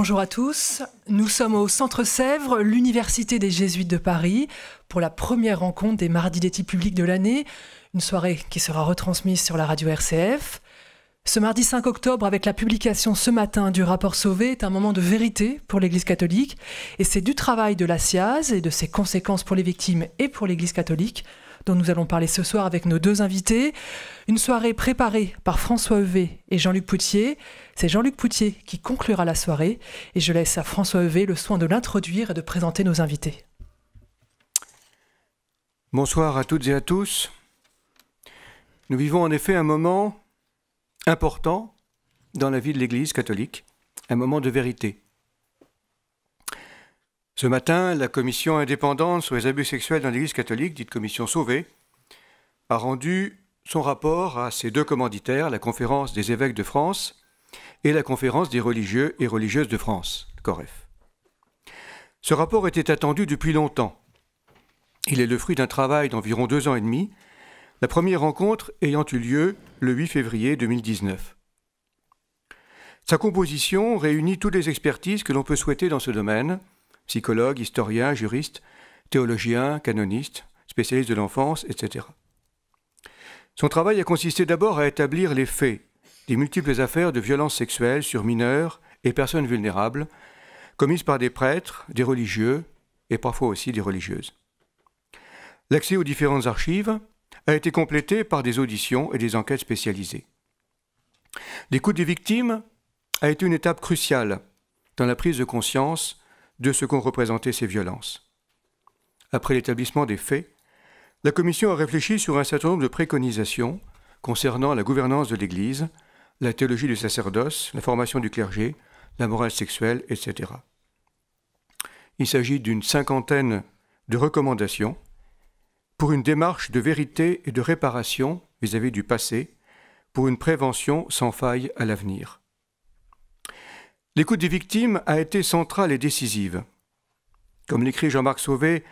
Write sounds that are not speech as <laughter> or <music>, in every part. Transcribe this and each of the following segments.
Bonjour à tous, nous sommes au Centre Sèvres, l'Université des Jésuites de Paris, pour la première rencontre des Mardis d'éthique publics de l'année, une soirée qui sera retransmise sur la radio RCF. Ce mardi 5 octobre, avec la publication ce matin du rapport Sauvé, est un moment de vérité pour l'Église catholique, et c'est du travail de la SIAZ et de ses conséquences pour les victimes et pour l'Église catholique dont nous allons parler ce soir avec nos deux invités. Une soirée préparée par François Heuvé et Jean-Luc Poutier. C'est Jean-Luc Poutier qui conclura la soirée et je laisse à François Heuvé le soin de l'introduire et de présenter nos invités. Bonsoir à toutes et à tous. Nous vivons en effet un moment important dans la vie de l'Église catholique, un moment de vérité. Ce matin, la commission indépendante sur les abus sexuels dans l'Église catholique, dite commission Sauvée, a rendu son rapport à ses deux commanditaires, la conférence des évêques de France et la conférence des religieux et religieuses de France, COREF. Ce rapport était attendu depuis longtemps. Il est le fruit d'un travail d'environ deux ans et demi, la première rencontre ayant eu lieu le 8 février 2019. Sa composition réunit toutes les expertises que l'on peut souhaiter dans ce domaine, psychologue, historien, juriste, théologien, canoniste, spécialiste de l'enfance, etc. Son travail a consisté d'abord à établir les faits des multiples affaires de violences sexuelles sur mineurs et personnes vulnérables commises par des prêtres, des religieux et parfois aussi des religieuses. L'accès aux différentes archives a été complété par des auditions et des enquêtes spécialisées. L'écoute des victimes a été une étape cruciale dans la prise de conscience de ce qu'ont représenté ces violences. Après l'établissement des faits, la Commission a réfléchi sur un certain nombre de préconisations concernant la gouvernance de l'Église, la théologie du sacerdoce, la formation du clergé, la morale sexuelle, etc. Il s'agit d'une cinquantaine de recommandations pour une démarche de vérité et de réparation vis-à-vis -vis du passé, pour une prévention sans faille à l'avenir. L'écoute des victimes a été centrale et décisive. Comme l'écrit Jean-Marc Sauvé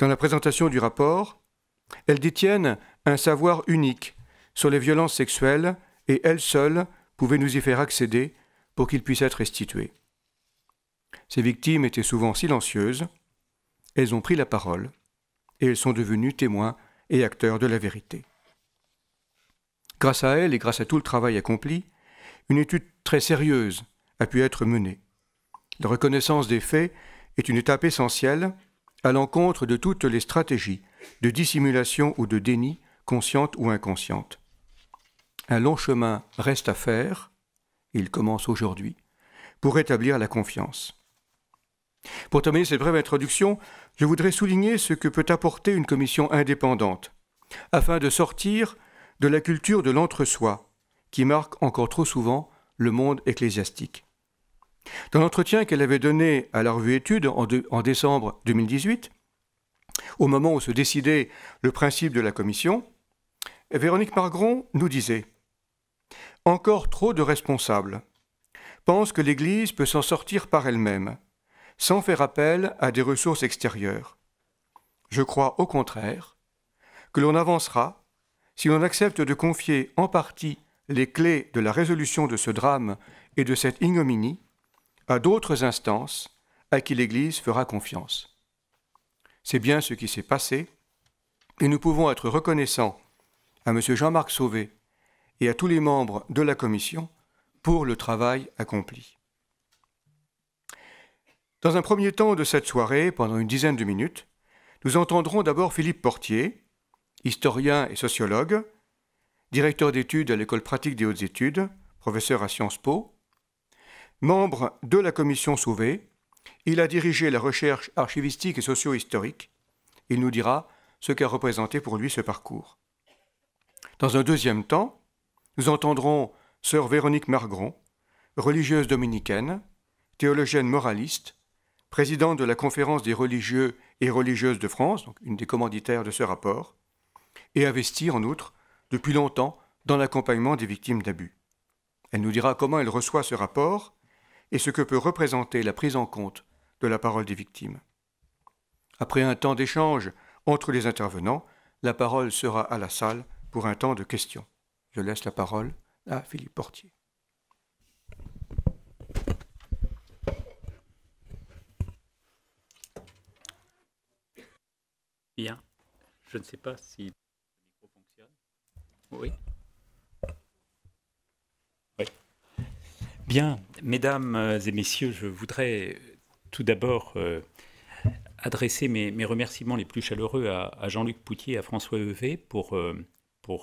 dans la présentation du rapport, elles détiennent un savoir unique sur les violences sexuelles et elles seules pouvaient nous y faire accéder pour qu'ils puissent être restitués. Ces victimes étaient souvent silencieuses, elles ont pris la parole et elles sont devenues témoins et acteurs de la vérité. Grâce à elles et grâce à tout le travail accompli, une étude très sérieuse a pu être menée. La reconnaissance des faits est une étape essentielle à l'encontre de toutes les stratégies de dissimulation ou de déni, consciente ou inconsciente. Un long chemin reste à faire, il commence aujourd'hui, pour rétablir la confiance. Pour terminer cette brève introduction, je voudrais souligner ce que peut apporter une commission indépendante, afin de sortir de la culture de l'entre-soi, qui marque encore trop souvent le monde ecclésiastique. Dans l'entretien qu'elle avait donné à la revue Études en, décembre 2018, au moment où se décidait le principe de la commission, Véronique Margron nous disait Encore trop de responsables pensent que l'Église peut s'en sortir par elle-même, sans faire appel à des ressources extérieures. Je crois au contraire que l'on avancera si l'on accepte de confier en partie les clés de la résolution de ce drame et de cette ignominie à d'autres instances à qui l'Église fera confiance. C'est bien ce qui s'est passé, et nous pouvons être reconnaissants à M. Jean-Marc Sauvé et à tous les membres de la Commission pour le travail accompli. Dans un premier temps de cette soirée, pendant une dizaine de minutes, nous entendrons d'abord Philippe Portier, historien et sociologue, directeur d'études à l'École pratique des hautes études, professeur à Sciences Po, Membre de la commission Sauvé, il a dirigé la recherche archivistique et socio-historique. Il nous dira ce qu'a représenté pour lui ce parcours. Dans un deuxième temps, nous entendrons sœur Véronique Margron, religieuse dominicaine, théologienne moraliste, présidente de la Conférence des religieux et religieuses de France, donc une des commanditaires de ce rapport, et investie en outre depuis longtemps dans l'accompagnement des victimes d'abus. Elle nous dira comment elle reçoit ce rapport et ce que peut représenter la prise en compte de la parole des victimes. Après un temps d'échange entre les intervenants, la parole sera à la salle pour un temps de questions. Je laisse la parole à Philippe Portier. Bien. Je ne sais pas si le micro fonctionne. Oui. mesdames euh, et messieurs, je voudrais euh, tout d'abord euh, adresser mes, remerciements les plus chaleureux à, Jean-Luc Poutier et à François Heuvé pour,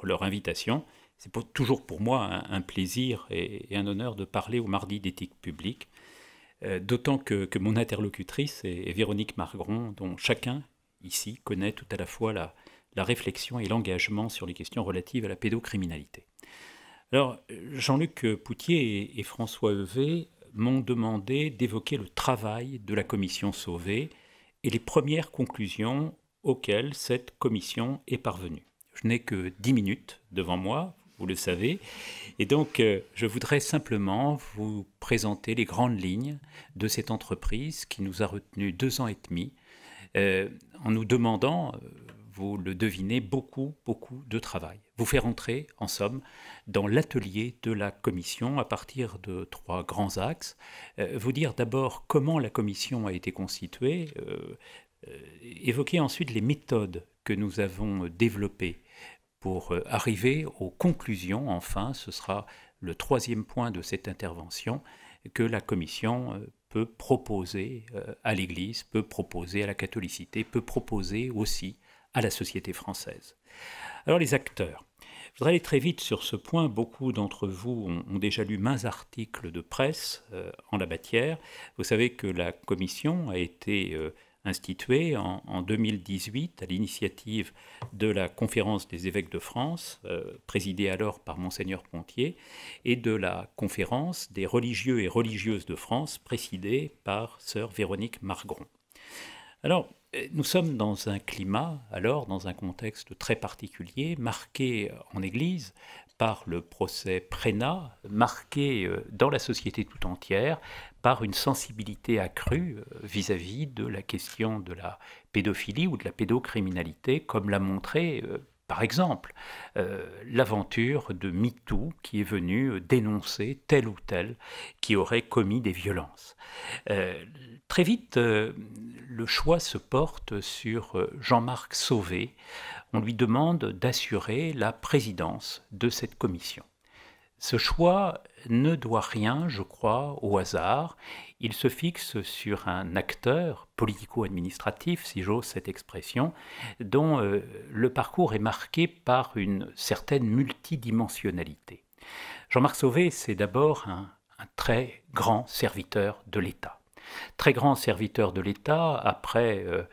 leur invitation. C'est toujours pour moi un, plaisir et, un honneur de parler au mardi d'éthique publique, d'autant que, mon interlocutrice est, Véronique Margron, dont chacun ici connaît tout à la fois la réflexion et l'engagement sur les questions relatives à la pédocriminalité. Alors, Jean-Luc Poutier et, François Hevet m'ont demandé d'évoquer le travail de la commission Sauvé et les premières conclusions auxquelles cette commission est parvenue. Je n'ai que dix minutes devant moi, vous le savez, et donc euh, je voudrais simplement vous présenter les grandes lignes de cette entreprise qui nous a retenu deux ans et demi euh, en nous demandant, euh, vous le devinez, beaucoup, beaucoup de travail vous faire entrer, en somme, dans l'atelier de la Commission à partir de trois grands axes. Euh, vous dire d'abord comment la Commission a été constituée, euh, euh, évoquer ensuite les méthodes que nous avons développées pour arriver aux conclusions. Enfin, ce sera le troisième point de cette intervention que la Commission peut proposer à l'Église, peut proposer à la catholicité, peut proposer aussi à la société française. Alors les acteurs. Je voudrais aller très vite sur ce point. Beaucoup d'entre vous ont, déjà lu maints articles de presse euh, en la matière. Vous savez que la commission a été euh, instituée en, 2018 à l'initiative de la conférence des évêques de France, euh, présidée alors par monseigneur Pontier, et de la conférence des religieux et religieuses de France, présidée par sœur Véronique Margron. Alors, euh, nous sommes dans un climat, alors, dans un contexte très particulier, marqué en Église par le procès Prénat, marqué euh, dans la société tout entière par une sensibilité accrue euh, vis-à-vis -vis de la question de la pédophilie ou de la pédocriminalité, comme l'a montré par exemple, euh, l'aventure de MeToo qui est venu euh, dénoncer tel ou tel qui aurait commis des violences. Euh, très vite, le choix se porte sur Jean-Marc Sauvé. On lui demande d'assurer la présidence de cette commission. Ce choix ne doit rien, je crois, au hasard. Il se fixe sur un acteur politico-administratif, si j'ose cette expression, dont euh, le parcours est marqué par une certaine multidimensionnalité. Jean-Marc Sauvé, c'est d'abord un, très grand serviteur de l'État. Très grand serviteur de l'État après... Euh,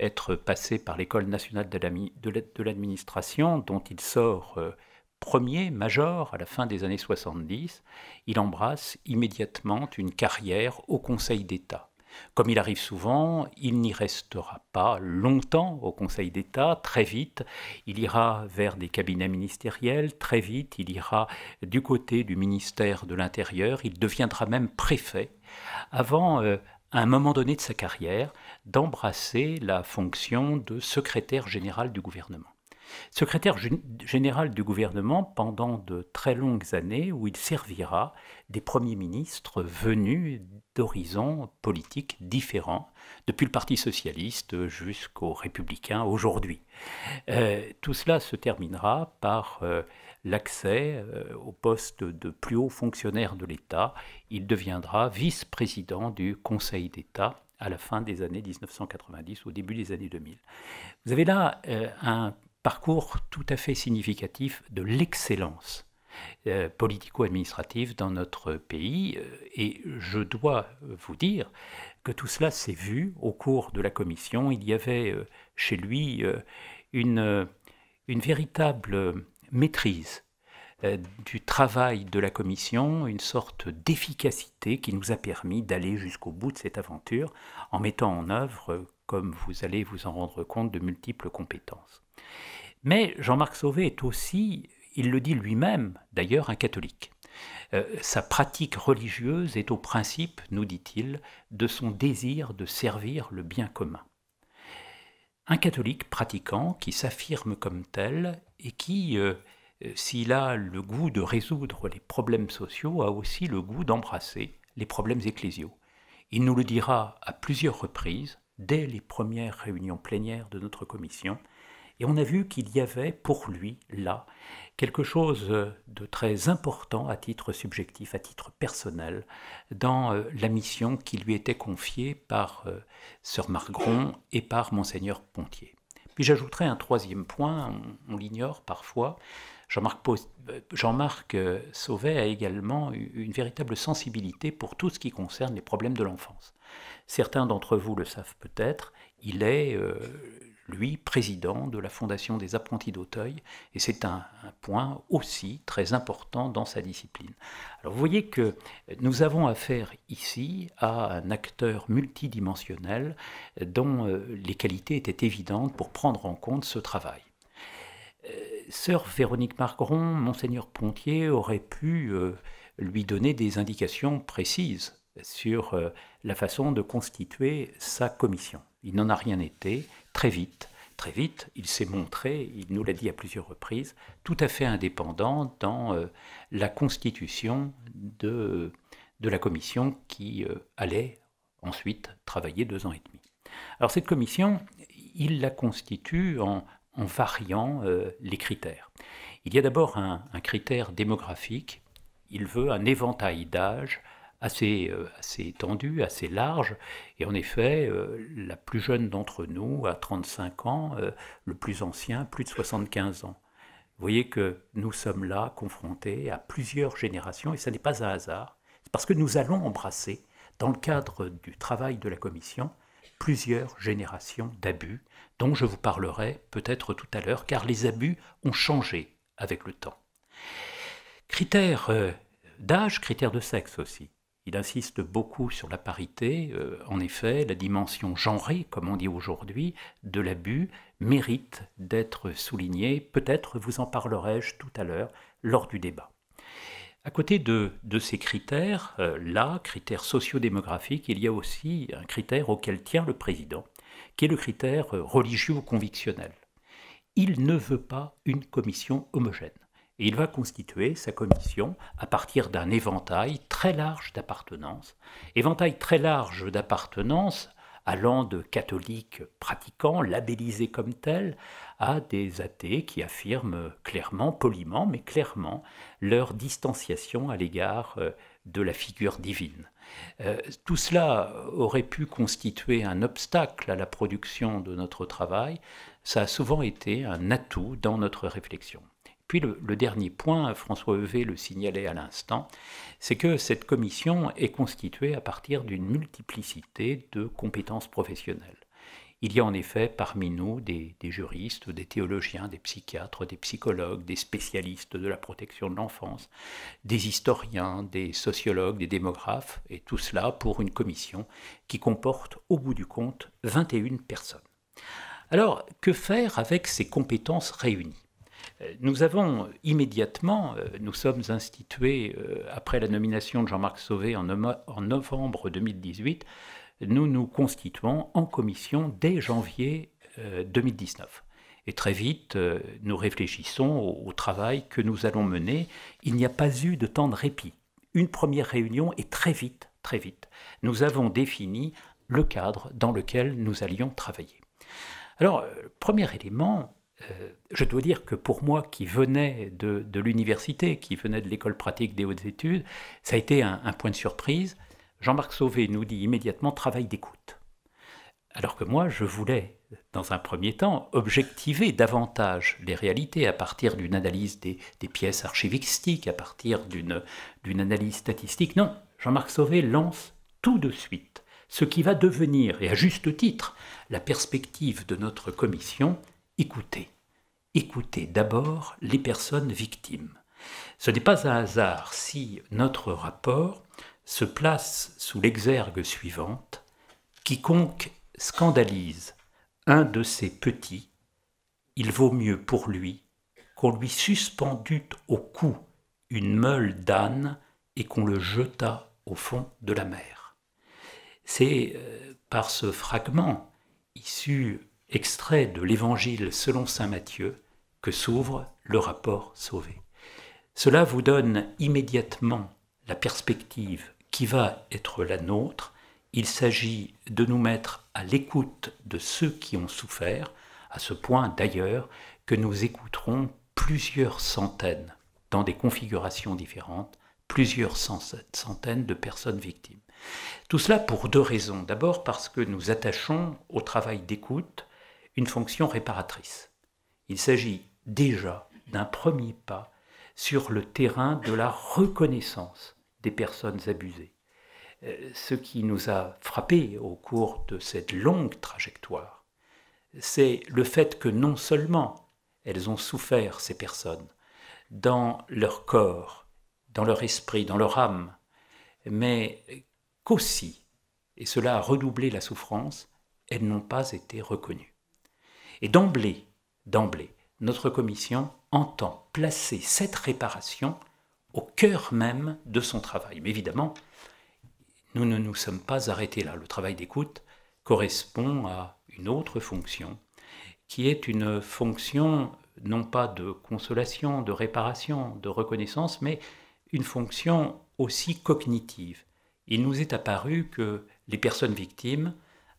être passé par l'École nationale de l'administration, dont il sort euh, premier major à la fin des années 70, il embrasse immédiatement une carrière au Conseil d'État. Comme il arrive souvent, il n'y restera pas longtemps au Conseil d'État, très vite, il ira vers des cabinets ministériels, très vite, il ira du côté du ministère de l'Intérieur, il deviendra même préfet, avant, euh, à un moment donné de sa carrière, d'embrasser la fonction de secrétaire général du gouvernement. Secrétaire général du gouvernement pendant de très longues années où il servira des premiers ministres venus d'horizons politiques différents, depuis le Parti socialiste jusqu'aux républicains aujourd'hui. Euh, tout cela se terminera par euh, l'accès euh, au poste de plus haut fonctionnaire de l'État. Il deviendra vice-président du Conseil d'État à la fin des années 1990, au début des années 2000. Vous avez là un parcours tout à fait significatif de l'excellence euh, politico-administrative dans notre pays. Euh, et je dois vous dire que tout cela s'est vu au cours de la commission. Il y avait euh, chez lui une, une véritable maîtrise du travail de la commission, une sorte d'efficacité qui nous a permis d'aller jusqu'au bout de cette aventure en mettant en œuvre comme vous allez vous en rendre compte, de multiples compétences. Mais Jean-Marc Sauvé est aussi, il le dit lui-même d'ailleurs, un catholique. Euh, sa pratique religieuse est au principe, nous dit-il, de son désir de servir le bien commun. Un catholique pratiquant qui s'affirme comme tel et qui, euh, euh, s'il a le goût de résoudre les problèmes sociaux, a aussi le goût d'embrasser les problèmes ecclésiaux. Il nous le dira à plusieurs reprises, dès les premières réunions plénières de notre commission, et on a vu qu'il y avait pour lui, là, quelque chose de très important à titre subjectif, à titre personnel, dans euh, la mission qui lui était confiée par euh, Sœur Margron et par Monseigneur Pontier. Puis j'ajouterai un troisième point, on, l'ignore parfois. Jean-Marc, euh, Jean Sauvet a également une véritable sensibilité pour tout ce qui concerne les problèmes de l'enfance. Certains d'entre vous le savent peut-être, il est, euh, lui, président de la Fondation des apprentis d'Auteuil, et c'est un, point aussi très important dans sa discipline. Alors vous voyez que nous avons affaire ici à un acteur multidimensionnel dont euh, les qualités étaient évidentes pour prendre en compte ce travail. Euh, Sœur Véronique Margron, Monseigneur Pontier aurait pu lui donner des indications précises sur euh, la façon de constituer sa commission. Il n'en a rien été, très vite, très vite, il s'est montré, il nous l'a dit à plusieurs reprises, tout à fait indépendant dans euh, la constitution de, la commission qui euh, allait ensuite travailler deux ans et demi. Alors cette commission, il la constitue en, variant les critères. Il y a d'abord un, critère démographique, il veut un éventail d'âge assez, euh, assez étendue, assez large. Et en effet, euh, la plus jeune d'entre nous a 35 ans, euh, le plus ancien plus de 75 ans. Vous voyez que nous sommes là confrontés à plusieurs générations et ça n'est pas un hasard. C'est parce que nous allons embrasser, dans le cadre du travail de la Commission, plusieurs générations d'abus dont je vous parlerai peut-être tout à l'heure, car les abus ont changé avec le temps. Critères d'âge, critères de sexe aussi. Il insiste beaucoup sur la parité. Euh, en effet, la dimension genrée, comme on dit aujourd'hui, de l'abus mérite d'être soulignée. Peut-être vous en parlerai-je tout à l'heure lors du débat. À côté de, ces critères, euh, là, critères sociodémographiques, il y a aussi un critère auquel tient le président, qui est le critère religieux ou convictionnel. Il ne veut pas une commission homogène il va constituer sa commission à partir d'un éventail très large d'appartenance, Éventail très large d'appartenance allant de catholiques pratiquants, labellisés comme tels, à des athées qui affirment clairement, poliment, mais clairement, leur distanciation à l'égard euh, de la figure divine. Euh, tout cela aurait pu constituer un obstacle à la production de notre travail, ça a souvent été un atout dans notre réflexion. Puis le, dernier point, François Hevet le signalait à l'instant, c'est que cette commission est constituée à partir d'une multiplicité de compétences professionnelles. Il y a en effet parmi nous des, des, juristes, des théologiens, des psychiatres, des psychologues, des spécialistes de la protection de l'enfance, des historiens, des sociologues, des démographes, et tout cela pour une commission qui comporte au bout du compte 21 personnes. Alors, que faire avec ces compétences réunies euh, nous avons immédiatement, euh, nous sommes institués, euh, après la nomination de Jean-Marc Sauvé en novembre 2018, nous nous constituons en commission dès janvier 2019. Et très vite, nous réfléchissons au, travail que nous allons mener. Il n'y a pas eu de temps de répit. Une première réunion et très vite, très vite, nous avons défini le cadre dans lequel nous allions travailler. Alors, premier élément, euh, je dois dire que pour moi, qui venais de, l'université, qui venais de l'école pratique des hautes études, ça a été un, point de surprise. Jean-Marc Sauvé nous dit immédiatement travail d'écoute. Alors que moi, je voulais, dans un premier temps, objectiver davantage les réalités à partir d'une analyse des, des, pièces archivistiques, à partir d'une analyse statistique. Non, Jean-Marc Sauvé lance tout de suite ce qui va devenir, et à juste titre, la perspective de notre commission, écoutez. Écoutez d'abord les personnes victimes. Ce n'est pas un hasard si notre rapport se place sous l'exergue suivante Quiconque scandalise un de ses petits, il vaut mieux pour lui qu'on lui suspendût au cou une meule d'âne et qu'on le jeta au fond de la mer. C'est euh, par ce fragment, issu extrait de l'Évangile selon Saint Matthieu, que s'ouvre le rapport sauvé. Cela vous donne immédiatement la perspective qui va être la nôtre. Il s'agit de nous mettre à l'écoute de ceux qui ont souffert, à ce point d'ailleurs que nous écouterons plusieurs centaines, dans des configurations différentes, plusieurs centaines de personnes victimes. Tout cela pour deux raisons. D'abord parce que nous attachons au travail d'écoute une fonction réparatrice. Il s'agit déjà d'un premier pas sur le terrain de la reconnaissance des personnes abusées. Euh, ce qui nous a frappé au cours de cette longue trajectoire, c'est le fait que non seulement elles ont souffert, ces personnes, dans leur corps, dans leur esprit, dans leur âme, mais qu'aussi, et cela a redoublé la souffrance, elles n'ont pas été reconnues. Et d'emblée, d'emblée, notre commission entend placer cette réparation au cœur même de son travail. Mais évidemment, nous ne nous sommes pas arrêtés là. Le travail d'écoute correspond à une autre fonction, qui est une fonction non pas de consolation, de réparation, de reconnaissance, mais une fonction aussi cognitive. Il nous est apparu que les personnes victimes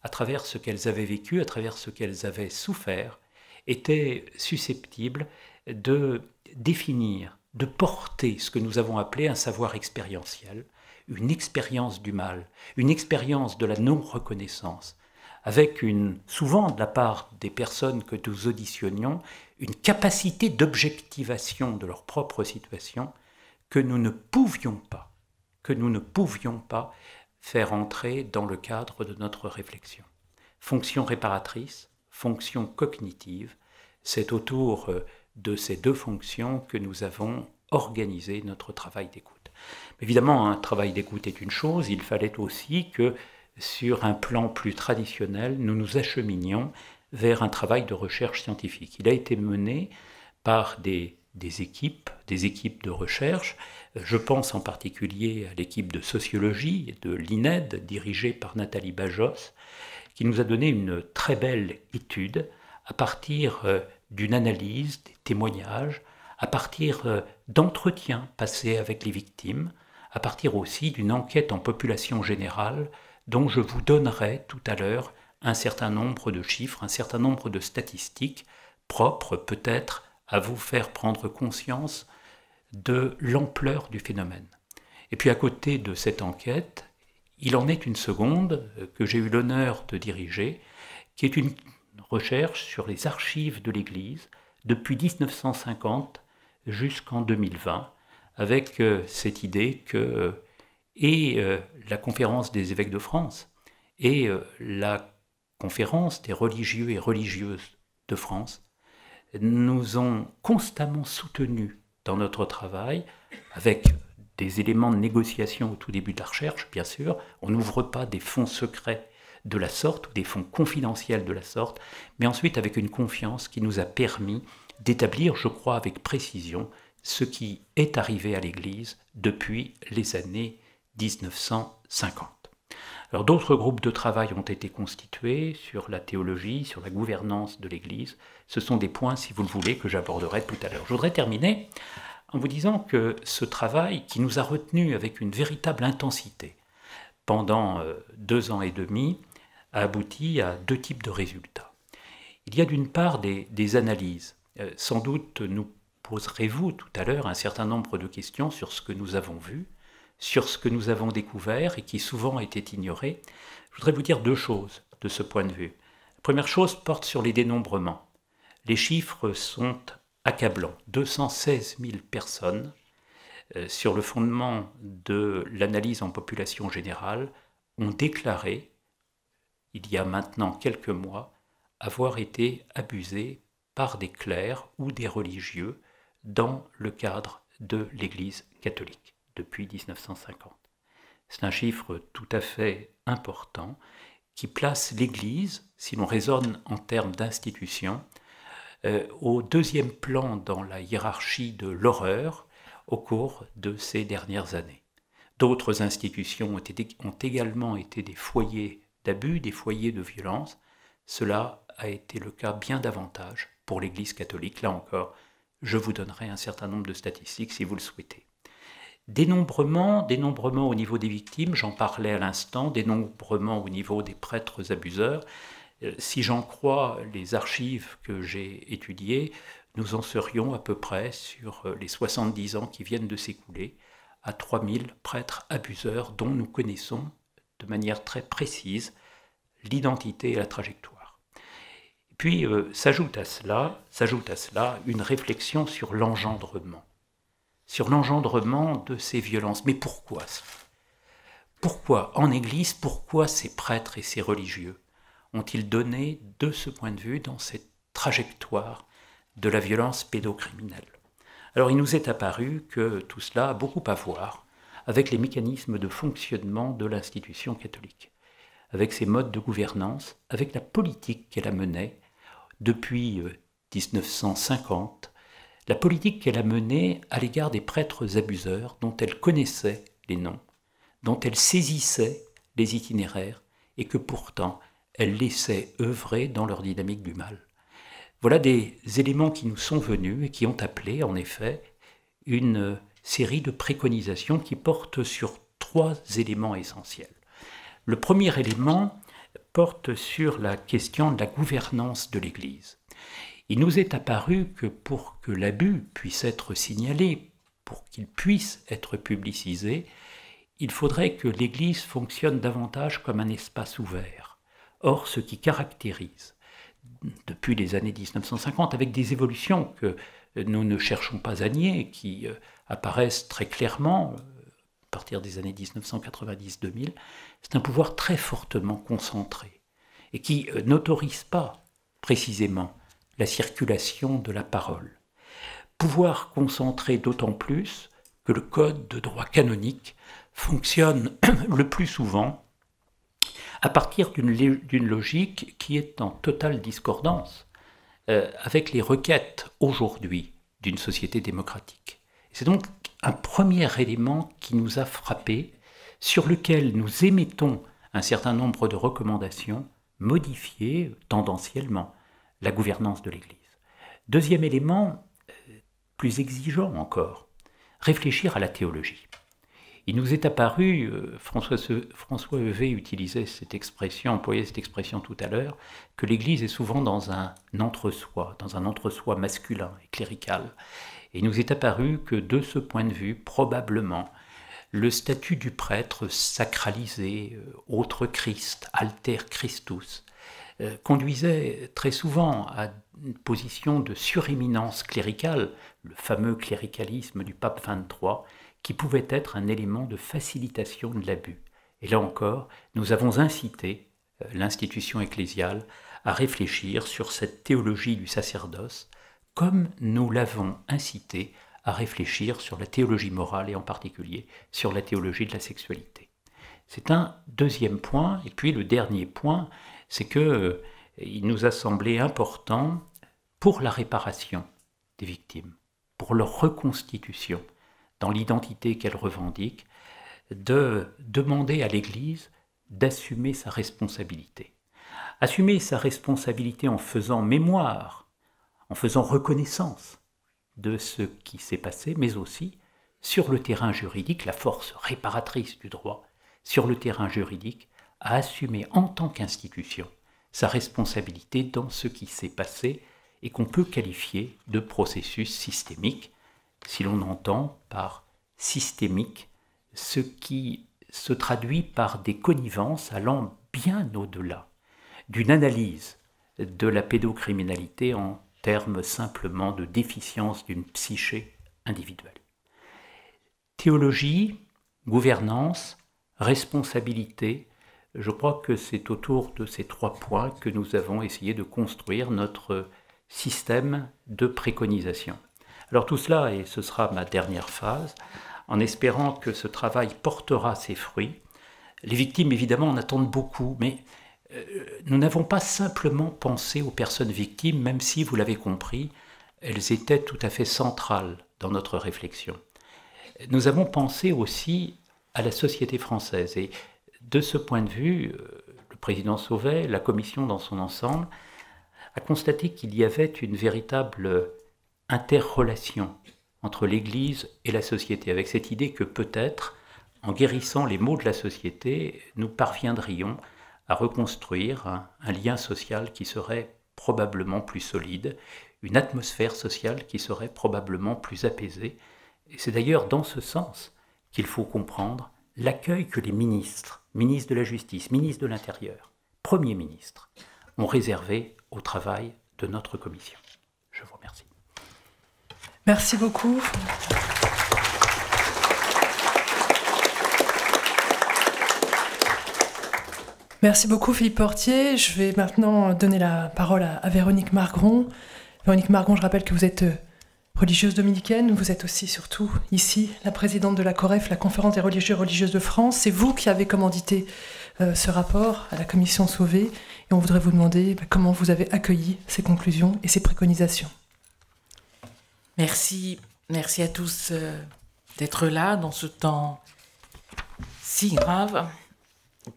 à travers ce qu'elles avaient vécu, à travers ce qu'elles avaient souffert, étaient susceptibles de définir, de porter ce que nous avons appelé un savoir expérientiel, une expérience du mal, une expérience de la non-reconnaissance, avec une, souvent de la part des personnes que nous auditionnions, une capacité d'objectivation de leur propre situation que nous ne pouvions pas, que nous ne pouvions pas faire entrer dans le cadre de notre réflexion. Fonction réparatrice, fonction cognitive, c'est autour euh, de ces deux fonctions que nous avons organisé notre travail d'écoute. Évidemment, un travail d'écoute est une chose, il fallait aussi que sur un plan plus traditionnel, nous nous acheminions vers un travail de recherche scientifique. Il a été mené par des des équipes, des équipes de recherche. Euh, je pense en particulier à l'équipe de sociologie de l'INED, dirigée par Nathalie Bajos, qui nous a donné une très belle étude à partir euh, d'une analyse des témoignages, à partir euh, d'entretiens passés avec les victimes, à partir aussi d'une enquête en population générale dont je vous donnerai tout à l'heure un certain nombre de chiffres, un certain nombre de statistiques propres peut-être à vous faire prendre conscience de l'ampleur du phénomène. Et puis à côté de cette enquête, il en est une seconde que j'ai eu l'honneur de diriger, qui est une recherche sur les archives de l'Église depuis 1950 jusqu'en 2020, avec euh, cette idée que euh, et euh, la conférence des évêques de France et la conférence des religieux et religieuses de France nous ont constamment soutenus dans notre travail, avec des éléments de négociation au tout début de la recherche, bien sûr. On n'ouvre pas des fonds secrets de la sorte ou des fonds confidentiels de la sorte, mais ensuite avec une confiance qui nous a permis d'établir, je crois, avec précision ce qui est arrivé à l'Église depuis les années 1950 d'autres groupes de travail ont été constitués sur la théologie, sur la gouvernance de l'Église. Ce sont des points, si vous le voulez, que j'aborderai tout à l'heure. Je voudrais terminer en vous disant que ce travail qui nous a retenus avec une véritable intensité pendant euh, deux ans et demi a abouti à deux types de résultats. Il y a d'une part des, analyses. Euh, sans doute nous poserez-vous tout à l'heure un certain nombre de questions sur ce que nous avons vu, sur ce que nous avons découvert et qui souvent était ignoré, je voudrais vous dire deux choses de ce point de vue. La première chose porte sur les dénombrements. Les chiffres sont accablants. 216 000 personnes, euh, sur le fondement de l'analyse en population générale, ont déclaré, il y a maintenant quelques mois, avoir été abusées par des clercs ou des religieux dans le cadre de l'Église catholique depuis 1950. C'est un chiffre tout à fait important qui place l'Église, si l'on raisonne en termes d'institution, euh, au deuxième plan dans la hiérarchie de l'horreur au cours de ces dernières années. D'autres institutions ont également été des foyers d'abus, des foyers de violence. Cela a été le cas bien davantage pour l'Église catholique. Là encore, je vous donnerai un certain nombre de statistiques si vous le souhaitez. Dénombrement, dénombrement au niveau des victimes, j'en parlais à l'instant, dénombrement au niveau des prêtres abuseurs. Euh, si j'en crois les archives que j'ai étudiées, nous en serions à peu près sur euh, les 70 ans qui viennent de s'écouler à 3000 prêtres abuseurs dont nous connaissons de manière très précise l'identité et la trajectoire. Puis euh, s'ajoute à s'ajoute à cela une réflexion sur l'engendrement sur l'engendrement de ces violences. Mais pourquoi Pourquoi en Église, pourquoi ces prêtres et ces religieux ont-ils donné, de ce point de vue, dans cette trajectoire de la violence pédocriminelle Alors il nous est apparu que tout cela a beaucoup à voir avec les mécanismes de fonctionnement de l'institution catholique, avec ses modes de gouvernance, avec la politique qu'elle a menée depuis 1950 euh, la politique qu'elle a menée à l'égard des prêtres abuseurs dont elle connaissait les noms, dont elle saisissait les itinéraires et que pourtant elle laissait œuvrer dans leur dynamique du mal. Voilà des éléments qui nous sont venus et qui ont appelé en effet une série de préconisations qui portent sur trois éléments essentiels. Le premier élément porte sur la question de la gouvernance de l'Église. Il nous est apparu que pour que l'abus puisse être signalé, pour qu'il puisse être publicisé, il faudrait que l'Église fonctionne davantage comme un espace ouvert. Or, ce qui caractérise, depuis les années 1950, avec des évolutions que nous ne cherchons pas à nier, qui euh, apparaissent très clairement euh, à partir des années 1990-2000, c'est un pouvoir très fortement concentré et qui euh, n'autorise pas précisément la circulation de la parole. Pouvoir concentrer d'autant plus que le code de droit canonique fonctionne <clears throat> le plus souvent à partir d'une logique qui est en totale discordance euh, avec les requêtes aujourd'hui d'une société démocratique. C'est donc un premier élément qui nous a frappés, sur lequel nous émettons un certain nombre de recommandations modifiées tendanciellement la gouvernance de l'Église. Deuxième élément, euh, plus exigeant encore, réfléchir à la théologie. Il nous est apparu, euh, François, François utilisait cette expression, employait cette expression tout à l'heure, que l'Église est souvent dans un entre-soi, dans un entre-soi masculin et clérical. il nous est apparu que de ce point de vue, probablement, le statut du prêtre sacralisé, euh, autre Christ, alter Christus, euh, conduisait très souvent à une position de suréminence cléricale, le fameux cléricalisme du pape XXIII, qui pouvait être un élément de facilitation de l'abus. Et là encore, nous avons incité euh, l'institution ecclésiale à réfléchir sur cette théologie du sacerdoce, comme nous l'avons incité à réfléchir sur la théologie morale et en particulier sur la théologie de la sexualité. C'est un deuxième point. Et puis le dernier point, c'est que euh, il nous a semblé important pour la réparation des victimes, pour leur reconstitution dans l'identité qu'elles revendiquent, de demander à l'Église d'assumer sa responsabilité. Assumer sa responsabilité en faisant mémoire, en faisant reconnaissance de ce qui s'est passé, mais aussi sur le terrain juridique, la force réparatrice du droit, sur le terrain juridique, à assumer en tant qu'institution sa responsabilité dans ce qui s'est passé et qu'on peut qualifier de processus systémique, si l'on entend par systémique ce qui se traduit par des connivences allant bien au-delà d'une analyse de la pédocriminalité en termes simplement de déficience d'une psyché individuelle. Théologie, gouvernance, responsabilité, je crois que c'est autour de ces trois points que nous avons essayé de construire notre système de préconisation. Alors tout cela, et ce sera ma dernière phase, en espérant que ce travail portera ses fruits. Les victimes, évidemment, en attendent beaucoup, mais euh, nous n'avons pas simplement pensé aux personnes victimes, même si, vous l'avez compris, elles étaient tout à fait centrales dans notre réflexion. Nous avons pensé aussi à la société française, et de ce point de vue, euh, le président Sauvet, la commission dans son ensemble, a constaté qu'il y avait une véritable interrelation entre l'Église et la société, avec cette idée que peut-être, en guérissant les maux de la société, nous parviendrions à reconstruire un, lien social qui serait probablement plus solide, une atmosphère sociale qui serait probablement plus apaisée. Et c'est d'ailleurs dans ce sens qu'il faut comprendre l'accueil que les ministres ministre de la Justice, ministre de l'Intérieur, Premier ministre, ont réservé au travail de notre commission. Je vous remercie. Merci beaucoup. Merci beaucoup Philippe Portier. Je vais maintenant donner la parole à, Véronique Margron. Véronique Margron, je rappelle que vous êtes euh, religieuse dominicaine, vous êtes aussi surtout ici la présidente de la COREF, la conférence des religieux et religieuses de France. C'est vous qui avez commandité euh, ce rapport à la commission Sauvé et on voudrait vous demander bah, comment vous avez accueilli ces conclusions et ces préconisations. Merci, merci à tous euh, d'être là dans ce temps si grave.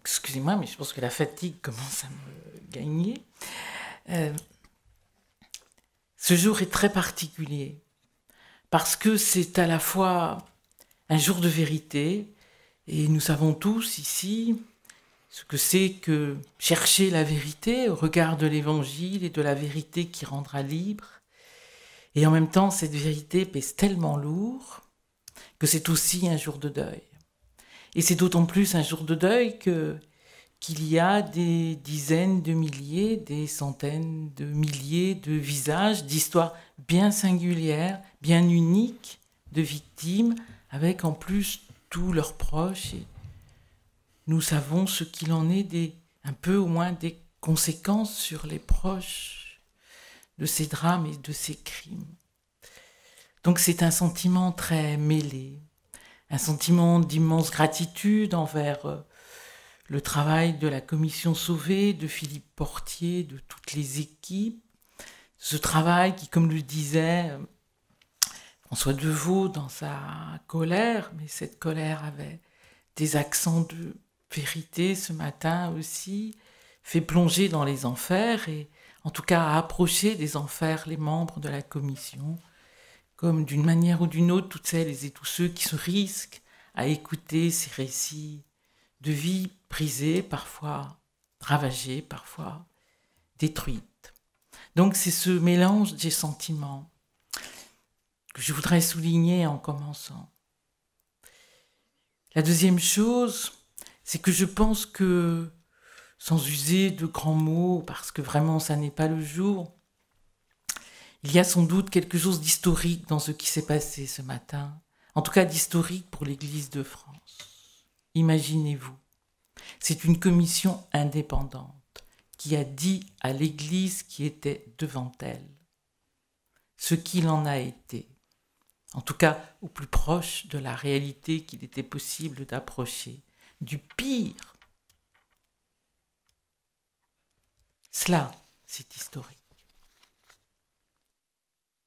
Excusez-moi, mais je pense que la fatigue commence à me gagner. Euh, ce jour est très particulier parce que c'est à la fois un jour de vérité, et nous savons tous ici ce que c'est que chercher la vérité au regard de l'Évangile et de la vérité qui rendra libre. Et en même temps, cette vérité pèse tellement lourd que c'est aussi un jour de deuil. Et c'est d'autant plus un jour de deuil que qu'il y a des dizaines de milliers, des centaines de milliers de visages, d'histoires bien singulières, bien uniques de victimes, avec en plus tous leurs proches. Et nous savons ce qu'il en est des, un peu au moins des conséquences sur les proches de ces drames et de ces crimes. Donc c'est un sentiment très mêlé, un sentiment d'immense gratitude envers euh, le travail de la commission Sauvée, de Philippe Portier, de toutes les équipes. Ce travail qui, comme le disait euh, François Deveau dans sa colère, mais cette colère avait des accents de vérité ce matin aussi, fait plonger dans les enfers et en tout cas approcher des enfers les membres de la commission, comme d'une manière ou d'une autre toutes celles et tous ceux qui se risquent à écouter ces récits de vie parfois ravagée, parfois détruite. Donc c'est ce mélange des sentiments que je voudrais souligner en commençant. La deuxième chose, c'est que je pense que, sans user de grands mots, parce que vraiment ça n'est pas le jour, il y a sans doute quelque chose d'historique dans ce qui s'est passé ce matin, en tout cas d'historique pour l'Église de France. Imaginez-vous c'est une commission indépendante qui a dit à l'Église qui était devant elle ce qu'il en a été, en tout cas au plus proche de la réalité qu'il était possible d'approcher, du pire. Cela, c'est historique.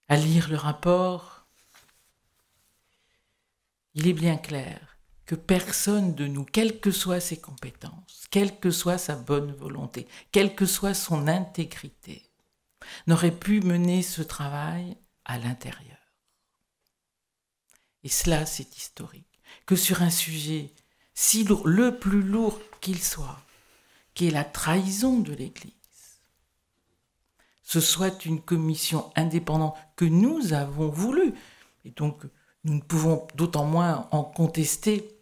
À lire le rapport, il est bien clair que personne de nous, quelles que soient ses compétences, quelle que soit sa bonne volonté, quelle que soit son intégrité, n'aurait pu mener ce travail à l'intérieur. Et cela, c'est historique, que sur un sujet si lourd, le plus lourd qu'il soit, qui est la trahison de l'Église, ce soit une commission indépendante que nous avons voulu, et donc nous ne pouvons d'autant moins en contester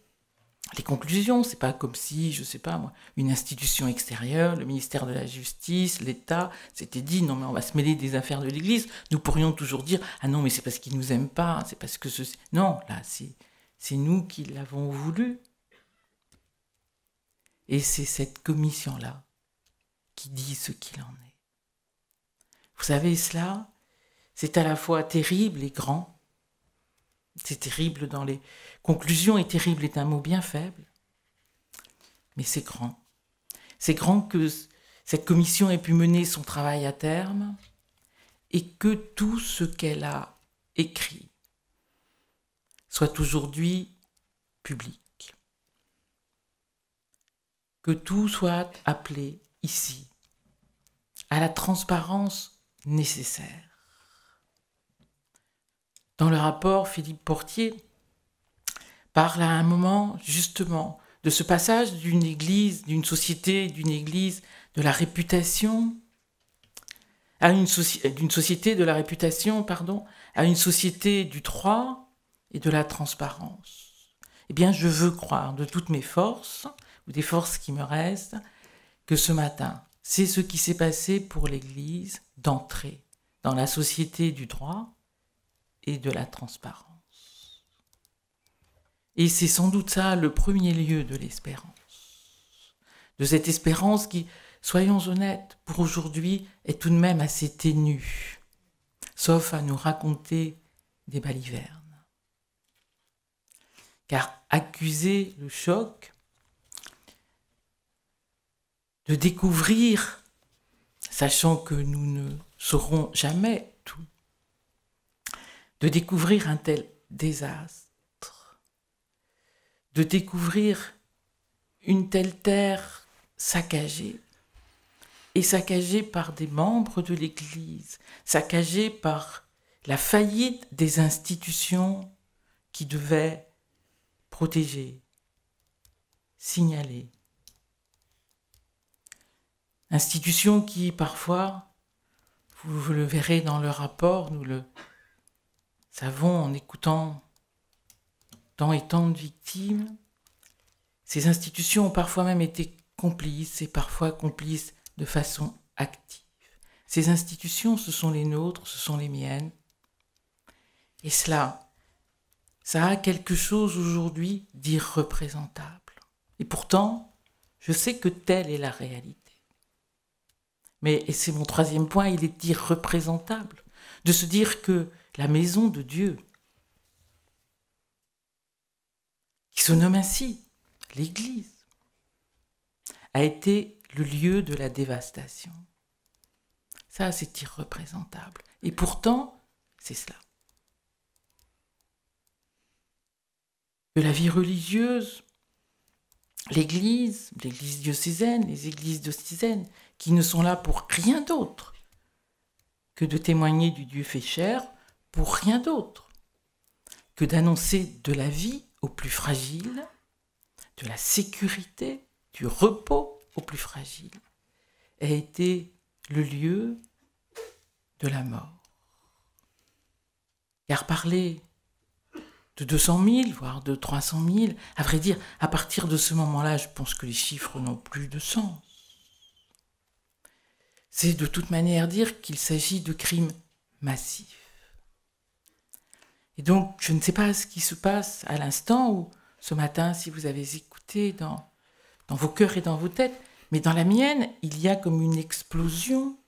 les conclusions. C'est pas comme si, je sais pas moi, une institution extérieure, le ministère de la Justice, l'État, s'était dit non mais on va se mêler des affaires de l'Église. Nous pourrions toujours dire ah non mais c'est parce qu'ils nous aiment pas, c'est parce que ce non là c'est c'est nous qui l'avons voulu. Et c'est cette commission là qui dit ce qu'il en est. Vous savez cela, c'est à la fois terrible et grand. C'est terrible dans les Conclusion est terrible est un mot bien faible, mais c'est grand. C'est grand que cette commission ait pu mener son travail à terme et que tout ce qu'elle a écrit soit aujourd'hui public. Que tout soit appelé ici à la transparence nécessaire. Dans le rapport, Philippe Portier parle à un moment justement de ce passage d'une église, d'une société, d'une église de la réputation à une, d'une société de la réputation, pardon, à une société du droit et de la transparence. Eh bien, je veux croire de toutes mes forces, ou des forces qui me restent, que ce matin, c'est ce qui s'est passé pour l'Église d'entrer dans la société du droit et de la transparence. Et c'est sans doute ça le premier lieu de l'espérance. De cette espérance qui, soyons honnêtes, pour aujourd'hui est tout de même assez ténue, sauf à nous raconter des balivernes. Car accuser le choc, de découvrir, sachant que nous ne saurons jamais tout, de découvrir un tel désastre, de découvrir une telle terre saccagée, et saccagée par des membres de l'Église, saccagée par la faillite des institutions qui devaient protéger, signaler. Institutions qui parfois, vous, le verrez dans le rapport, nous le savons en écoutant tant et tant de victimes. Ces institutions ont parfois même été complices et parfois complices de façon active. Ces institutions, ce sont les nôtres, ce sont les miennes. Et cela, ça a quelque chose aujourd'hui d'irreprésentable. Et pourtant, je sais que telle est la réalité. Mais, et c'est mon troisième point, il est irreprésentable de se dire que la maison de Dieu, Son nom nomme ainsi l'Église, a été le lieu de la dévastation. Ça, c'est irreprésentable. Et pourtant, c'est cela. De la vie religieuse, l'Église, l'Église diocésaine, les églises diocésaines, qui ne sont là pour rien d'autre que de témoigner du Dieu fait chair, pour rien d'autre que d'annoncer de la vie au plus fragile, de la sécurité, du repos au plus fragile, a été le lieu de la mort. Car parler de 200 000, voire de 300 000, à vrai dire, à partir de ce moment-là, je pense que les chiffres n'ont plus de sens. C'est de toute manière dire qu'il s'agit de crimes massifs. Et donc, je ne sais pas ce qui se passe à l'instant ou ce matin, si vous avez écouté dans, dans vos cœurs et dans vos têtes, mais dans la mienne, il y a comme une explosion.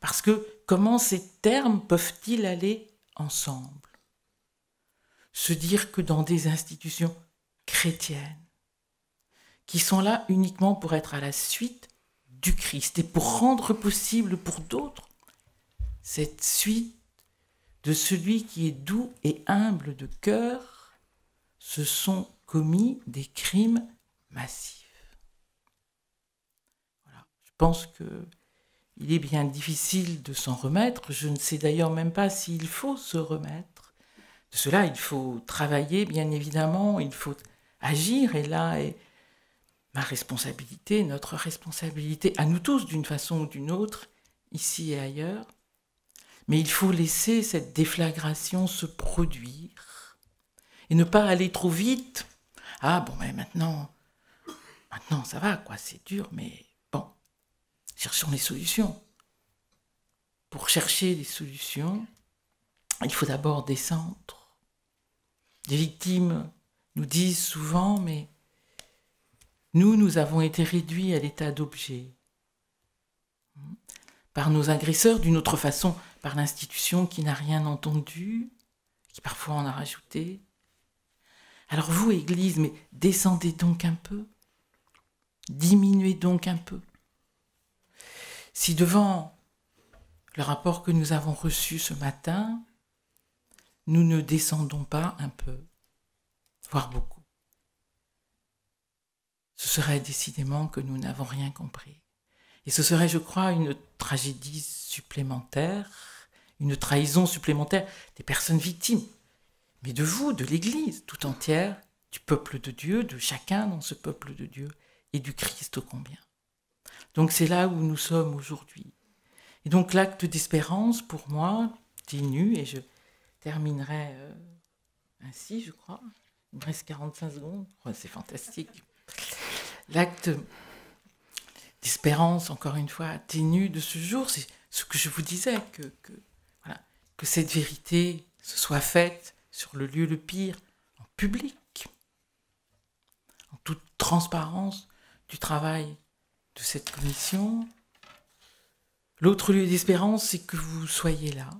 Parce que comment ces termes peuvent-ils aller ensemble Se dire que dans des institutions chrétiennes, qui sont là uniquement pour être à la suite du Christ et pour rendre possible pour d'autres cette suite de celui qui est doux et humble de cœur se sont commis des crimes massifs. Je pense qu'il est bien difficile de s'en remettre. Je ne sais d'ailleurs même pas s'il faut se remettre. De cela, il faut travailler, bien évidemment, il faut agir. Et là est ma responsabilité, notre responsabilité, à nous tous d'une façon ou d'une autre, ici et ailleurs, mais il faut laisser cette déflagration se produire et ne pas aller trop vite. Ah bon, mais maintenant, maintenant ça va, quoi, c'est dur, mais bon, cherchons les solutions. Pour chercher des solutions, il faut d'abord descendre. Des victimes nous disent souvent, mais nous, nous avons été réduits à l'état d'objet par nos agresseurs, d'une autre façon par l'institution qui n'a rien entendu, qui parfois en a rajouté. Alors vous, Église, mais descendez donc un peu, diminuez donc un peu. Si devant le rapport que nous avons reçu ce matin, nous ne descendons pas un peu, voire beaucoup, ce serait décidément que nous n'avons rien compris. Et ce serait, je crois, une tragédie supplémentaire, une trahison supplémentaire des personnes victimes, mais de vous, de l'Église tout entière, du peuple de Dieu, de chacun dans ce peuple de Dieu et du Christ au combien. Donc c'est là où nous sommes aujourd'hui. Et donc l'acte d'espérance, pour moi, nu et je terminerai euh, ainsi, je crois. Il me reste 45 secondes. c'est fantastique. L'acte l'espérance, encore une fois, ténue de ce jour, c'est ce que je vous disais, que, que cette vérité se soit faite sur le lieu le pire, en public, en toute transparence du travail de cette commission. L'autre lieu d'espérance, c'est que vous soyez là,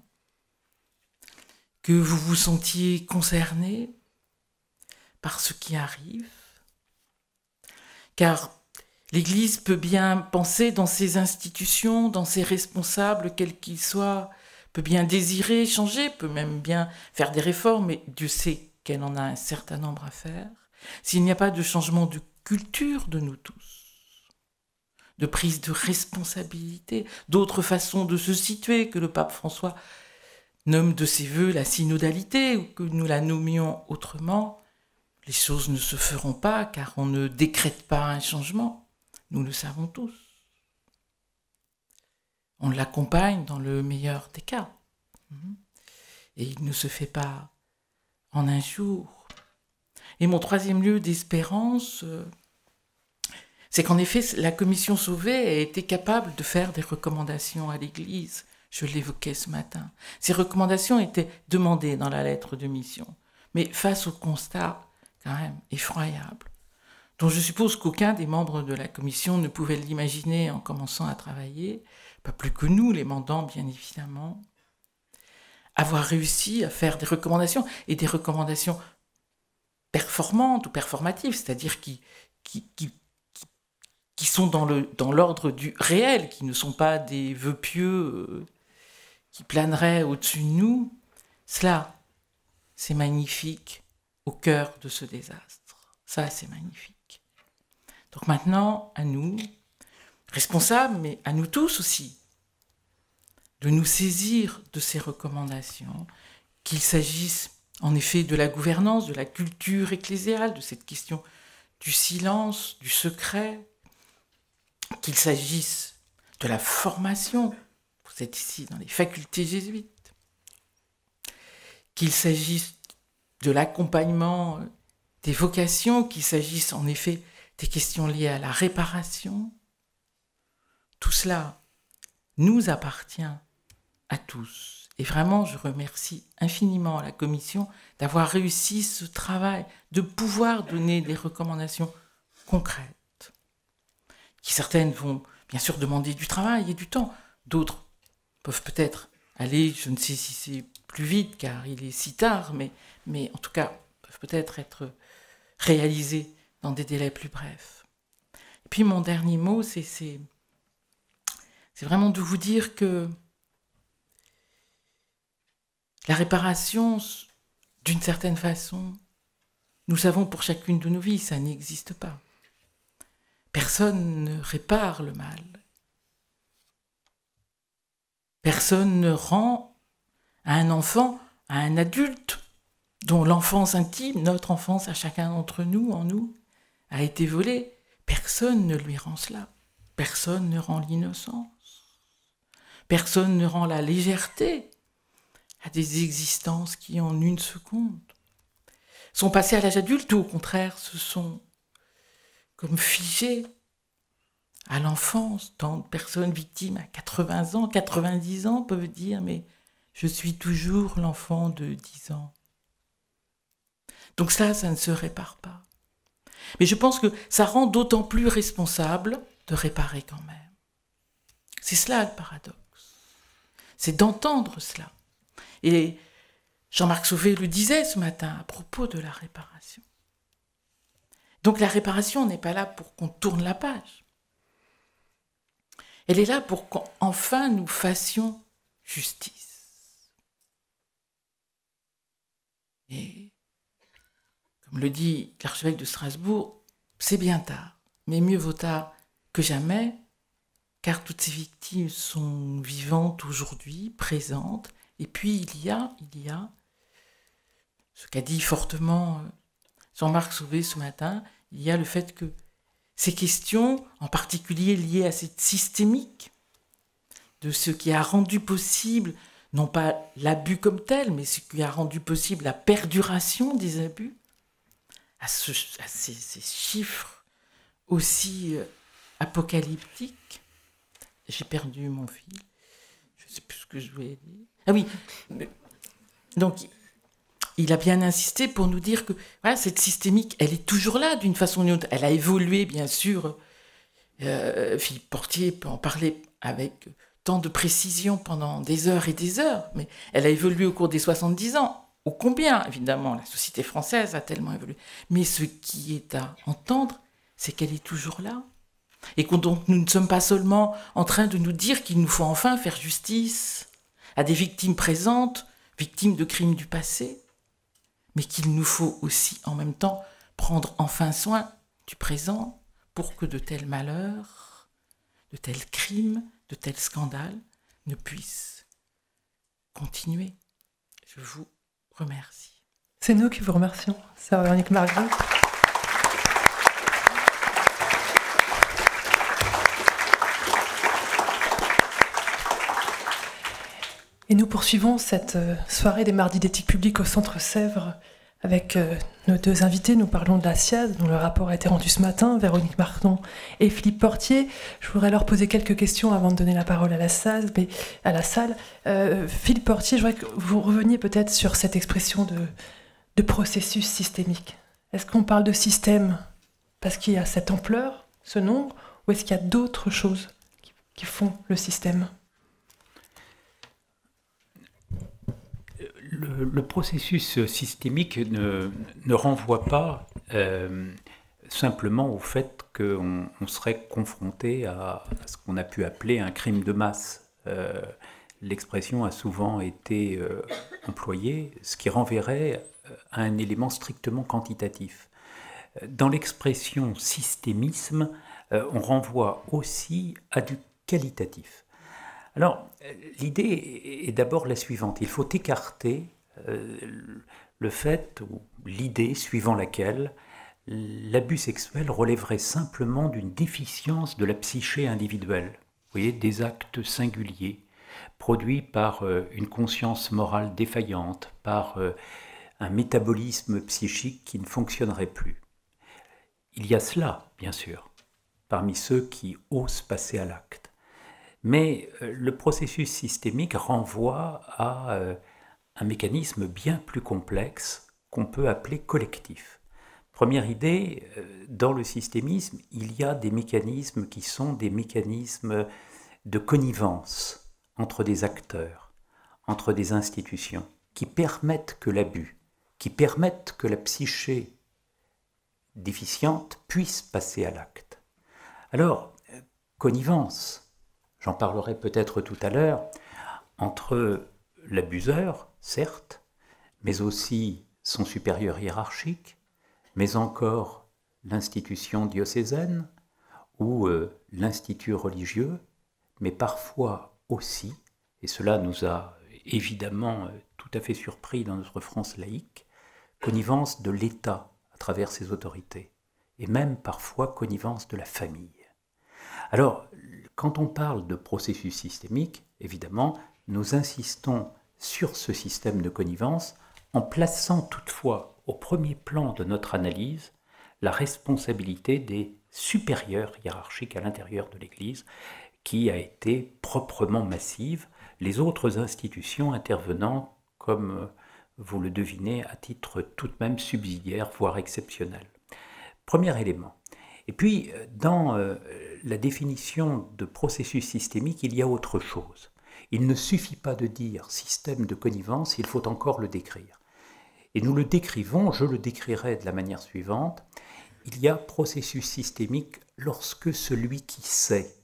que vous vous sentiez concerné par ce qui arrive, car L'Église peut bien penser dans ses institutions, dans ses responsables, quels qu'ils soient, peut bien désirer changer, peut même bien faire des réformes, mais Dieu sait qu'elle en a un certain nombre à faire, s'il n'y a pas de changement de culture de nous tous, de prise de responsabilité, d'autres façons de se situer que le pape François nomme de ses voeux la synodalité ou que nous la nommions autrement, les choses ne se feront pas car on ne décrète pas un changement, nous le savons tous. On l'accompagne dans le meilleur des cas. Mhm. Et il ne se fait pas en un jour. Et mon troisième lieu d'espérance, euh, c'est qu'en effet, la commission sauvée a été capable de faire des recommandations à l'Église. Je l'évoquais ce matin. Ces recommandations étaient demandées dans la lettre de mission. Mais face au constat quand même effroyable dont je suppose qu'aucun des membres de la commission ne pouvait l'imaginer en commençant à travailler, pas plus que nous, les mandants bien évidemment. Avoir réussi à faire des recommandations et des recommandations performantes ou performatives, c'est-à-dire qui, qui, qui, sont dans l'ordre dans du réel, qui ne sont pas des vœux pieux euh, qui planeraient au-dessus de nous, cela, c'est magnifique au cœur de ce désastre. Ça, c'est magnifique. Donc maintenant, à nous, responsables, mais à nous tous aussi, de nous saisir de ces recommandations, qu'il s'agisse en effet de la gouvernance, de la culture ecclésiale, de cette question du silence, du secret, qu'il s'agisse de la formation, vous êtes ici dans les facultés jésuites, qu'il s'agisse de l'accompagnement des vocations, qu'il s'agisse en effet des questions liées à la réparation. Tout cela nous appartient à tous. Et vraiment, je remercie infiniment la Commission d'avoir réussi ce travail, de pouvoir donner des recommandations concrètes, qui certaines vont bien sûr demander du travail et du temps, d'autres peuvent peut-être aller, je ne sais si c'est plus vite car il est si tard, mais, mais en tout cas peuvent peut-être être réalisées dans des délais plus brefs. Et puis mon dernier mot, c'est vraiment de vous dire que la réparation, d'une certaine façon, nous savons pour chacune de nos vies, ça n'existe pas. Personne ne répare le mal. Personne ne rend à un enfant, à un adulte, dont l'enfance intime, notre enfance à chacun d'entre nous, en nous, a été volé. Personne ne lui rend cela. Personne ne rend l'innocence. Personne ne rend la légèreté à des existences qui, en une seconde, sont passées à l'âge adulte ou au contraire se sont comme figées à l'enfance. Tant de personnes victimes à 80 ans, 90 ans peuvent dire Mais je suis toujours l'enfant de 10 ans. Donc ça, ça ne se répare pas. Mais je pense que ça rend d'autant plus responsable de réparer quand même. C'est cela le paradoxe. C'est d'entendre cela. Et Jean-Marc Sauvé le disait ce matin à propos de la réparation. Donc la réparation n'est pas là pour qu'on tourne la page. Elle est là pour qu'enfin nous fassions justice. Et comme le dit l'archevêque de Strasbourg, c'est bien tard, mais mieux vaut tard que jamais, car toutes ces victimes sont vivantes aujourd'hui, présentes, et puis il y a, il y a, ce qu'a dit fortement euh, Jean-Marc Sauvé ce matin, il y a le fait que ces questions, en particulier liées à cette systémique, de ce qui a rendu possible, non pas l'abus comme tel, mais ce qui a rendu possible la perduration des abus, à, ces, chiffres aussi euh, apocalyptiques. J'ai perdu mon fil. Je ne sais plus ce que je voulais dire. Ah oui. Donc, il a bien insisté pour nous dire que voilà, cette systémique, elle est toujours là d'une façon ou d'une autre. Elle a évolué, bien sûr. Euh, Philippe Portier peut en parler avec tant de précision pendant des heures et des heures, mais elle a évolué au cours des 70 ans ô combien, évidemment, la société française a tellement évolué. Mais ce qui est à entendre, c'est qu'elle est toujours là. Et que donc nous ne sommes pas seulement en train de nous dire qu'il nous faut enfin faire justice à des victimes présentes, victimes de crimes du passé, mais qu'il nous faut aussi en même temps prendre enfin soin du présent pour que de tels malheurs, de tels crimes, de tels scandales ne puissent continuer. Je vous remercie. C'est nous qui vous remercions, Sœur Véronique Marguerite. Et nous poursuivons cette euh, soirée des mardis d'éthique publique au Centre Sèvres avec euh, nos deux invités, nous parlons de la SIAZ, dont le rapport a été rendu ce matin, Véronique Martin et Philippe Portier. Je voudrais leur poser quelques questions avant de donner la parole à la salle. à la salle. Euh, Philippe Portier, je voudrais que vous reveniez peut-être sur cette expression de, processus systémique. Est-ce qu'on parle de système parce qu'il y a cette ampleur, ce nombre, ou est-ce qu'il y a d'autres choses qui font le système le, processus systémique ne, renvoie pas euh, simplement au fait qu'on serait confronté à, ce qu'on a pu appeler un crime de masse. Euh, l'expression a souvent été euh, employée, ce qui renverrait à un élément strictement quantitatif. Dans l'expression systémisme, on renvoie aussi à du qualitatif. Alors, euh, l'idée est d'abord la suivante. Il faut écarter euh, le fait ou l'idée suivant laquelle l'abus sexuel relèverait simplement d'une déficience de la psyché individuelle. Vous voyez, des actes singuliers produits par euh, une conscience morale défaillante, par un métabolisme psychique qui ne fonctionnerait plus. Il y a cela, bien sûr, parmi ceux qui osent passer à l'acte. Mais euh, le processus systémique renvoie à euh, un mécanisme bien plus complexe qu'on peut appeler collectif. Première idée, euh, dans le systémisme, il y a des mécanismes qui sont des mécanismes de connivence entre des acteurs, entre des institutions, qui permettent que l'abus, qui permettent que la psyché déficiente puisse passer à l'acte. Alors, connivence, j'en parlerai peut-être tout à l'heure, entre l'abuseur, certes, mais aussi son supérieur hiérarchique, mais encore l'institution diocésaine ou euh, l'institut religieux, mais parfois aussi, et cela nous a évidemment euh, tout à fait surpris dans notre France laïque, connivence de l'État à travers ses autorités, et même parfois connivence de la famille. Alors, quand on parle de processus systémique, évidemment, nous insistons sur ce système de connivence en plaçant toutefois au premier plan de notre analyse la responsabilité des supérieurs hiérarchiques à l'intérieur de l'Église, qui a été proprement massive, les autres institutions intervenant, comme euh, vous le devinez, à titre tout de même subsidiaire, voire exceptionnel. Premier élément, et puis, euh, dans euh, la définition de processus systémique, il y a autre chose. Il ne suffit pas de dire système de connivence, il faut encore le décrire. Et nous le décrivons, je le décrirai de la manière suivante, il y a processus systémique lorsque celui qui sait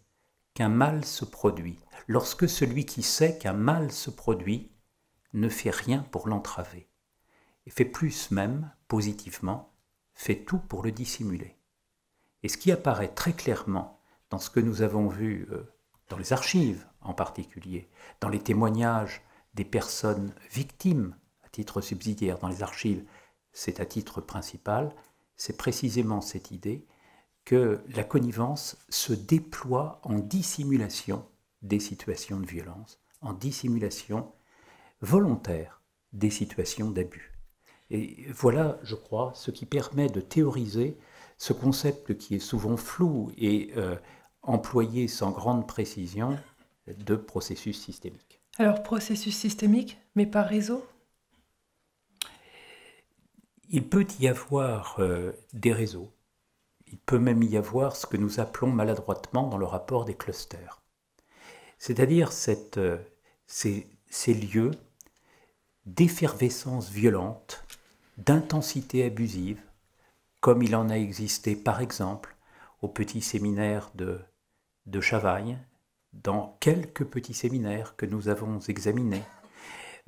qu'un mal se produit, lorsque celui qui sait qu'un mal se produit ne fait rien pour l'entraver, et fait plus même, positivement, fait tout pour le dissimuler. Et ce qui apparaît très clairement dans ce que nous avons vu euh, dans les archives en particulier, dans les témoignages des personnes victimes à titre subsidiaire, dans les archives, c'est à titre principal, c'est précisément cette idée que la connivence se déploie en dissimulation des situations de violence, en dissimulation volontaire des situations d'abus. Et voilà, je crois, ce qui permet de théoriser ce concept qui est souvent flou et euh, employé sans grande précision de processus systémique. Alors processus systémique, mais pas réseau Il peut y avoir euh, des réseaux. Il peut même y avoir ce que nous appelons maladroitement dans le rapport des clusters. C'est-à-dire euh, ces lieux d'effervescence violente, d'intensité abusive, comme il en a existé par exemple au petit séminaire de, de Chavagne, dans quelques petits séminaires que nous avons examinés,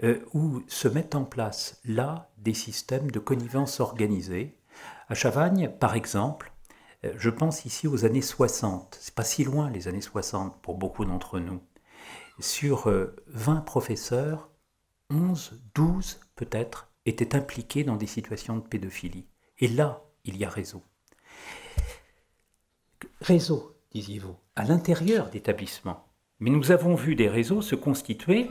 euh, où se mettent en place là des systèmes de connivence organisée. À Chavagne, par exemple, euh, je pense ici aux années 60, c'est pas si loin les années 60 pour beaucoup d'entre nous. Sur 20 euh, professeurs, 11, 12 peut-être étaient impliqués dans des situations de pédophilie. Et là, il y a réseau. Réseau, disiez-vous, à l'intérieur d'établissements. Mais nous avons vu des réseaux se constituer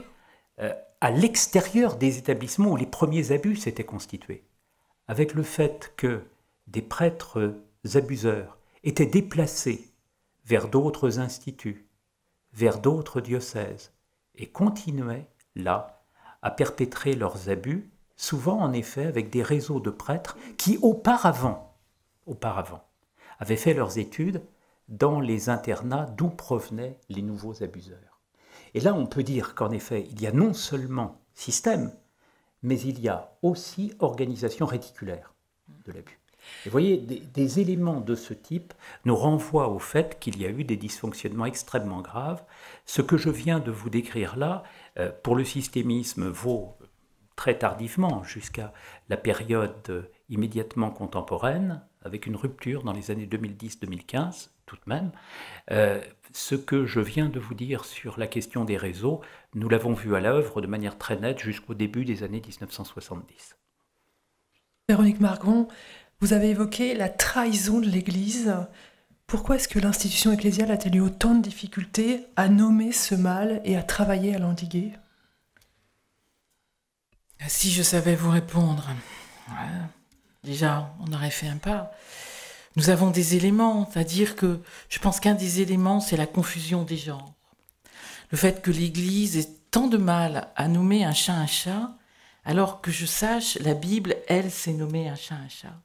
euh, à l'extérieur des établissements où les premiers abus s'étaient constitués, avec le fait que des prêtres abuseurs étaient déplacés vers d'autres instituts, vers d'autres diocèses, et continuaient là à perpétrer leurs abus souvent en effet avec des réseaux de prêtres qui auparavant, auparavant avaient fait leurs études dans les internats d'où provenaient les nouveaux abuseurs. Et là, on peut dire qu'en effet, il y a non seulement système, mais il y a aussi organisation réticulaire de l'abus. Vous voyez, des, éléments de ce type nous renvoient au fait qu'il y a eu des dysfonctionnements extrêmement graves. Ce que je viens de vous décrire là, euh, pour le systémisme, vaut très tardivement jusqu'à la période euh, immédiatement contemporaine, avec une rupture dans les années 2010-2015 tout de même. Euh, ce que je viens de vous dire sur la question des réseaux, nous l'avons vu à l'œuvre de manière très nette jusqu'au début des années 1970. Véronique Margon, vous avez évoqué la trahison de l'Église. Pourquoi est-ce que l'institution ecclésiale a-t-elle eu autant de difficultés à nommer ce mal et à travailler à l'endiguer ah, si je savais vous répondre, ah, déjà, on aurait fait un pas. Nous avons des éléments, c'est-à-dire que je pense qu'un des éléments, c'est la confusion des genres. Le fait que l'Église ait tant de mal à nommer un chat un chat, alors que je sache, la Bible, elle, s'est nommée un chat un chat.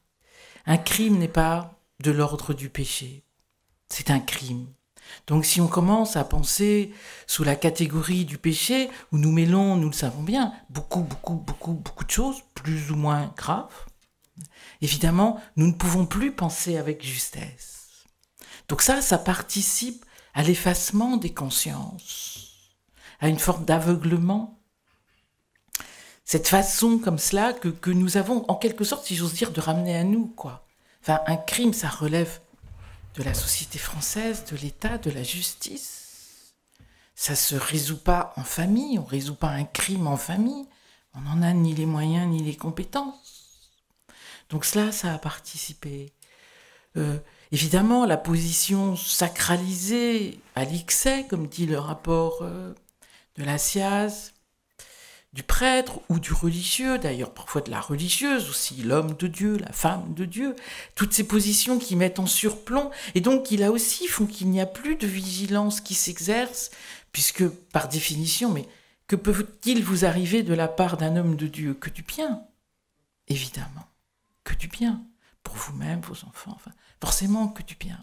Un crime n'est pas de l'ordre du péché. C'est un crime. Donc si on commence à penser sous la catégorie du péché, où nous mêlons, nous le savons bien, beaucoup, beaucoup, beaucoup, beaucoup de choses, plus ou moins graves, évidemment, nous ne pouvons plus penser avec justesse. Donc ça, ça participe à l'effacement des consciences, à une forme d'aveuglement. Cette façon comme cela que, nous avons, en quelque sorte, si j'ose dire, de ramener à nous, quoi. Enfin, un crime, ça relève de la société française, de l'État, de la justice. Ça ne se résout pas en famille, on résout pas un crime en famille. On n'en a ni les moyens ni les compétences. Donc cela, ça a participé. Euh, évidemment, la position sacralisée à l'excès, e, comme dit le rapport euh, de la CIAS du prêtre ou du religieux, d'ailleurs parfois de la religieuse aussi, l'homme de Dieu, la femme de Dieu, toutes ces positions qui mettent en surplomb et donc qui là aussi font qu'il n'y a plus de vigilance qui s'exerce, puisque par définition, mais que peut-il vous arriver de la part d'un homme de Dieu Que du bien, évidemment, que du bien, pour vous-même, vos enfants, enfin, forcément que du bien.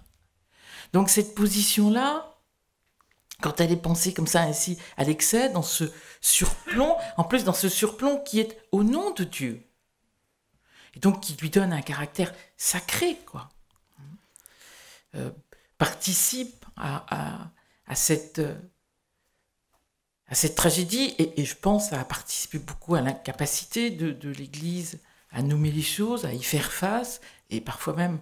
Donc cette position-là, quand elle est pensée comme ça ainsi à l'excès, dans ce surplomb, en plus dans ce surplomb qui est au nom de Dieu, et donc qui lui donne un caractère sacré, quoi, euh, participe à, cette, euh, à cette tragédie, et, je pense à participer beaucoup à l'incapacité de l'Église à nommer les choses, à y faire face, et parfois même,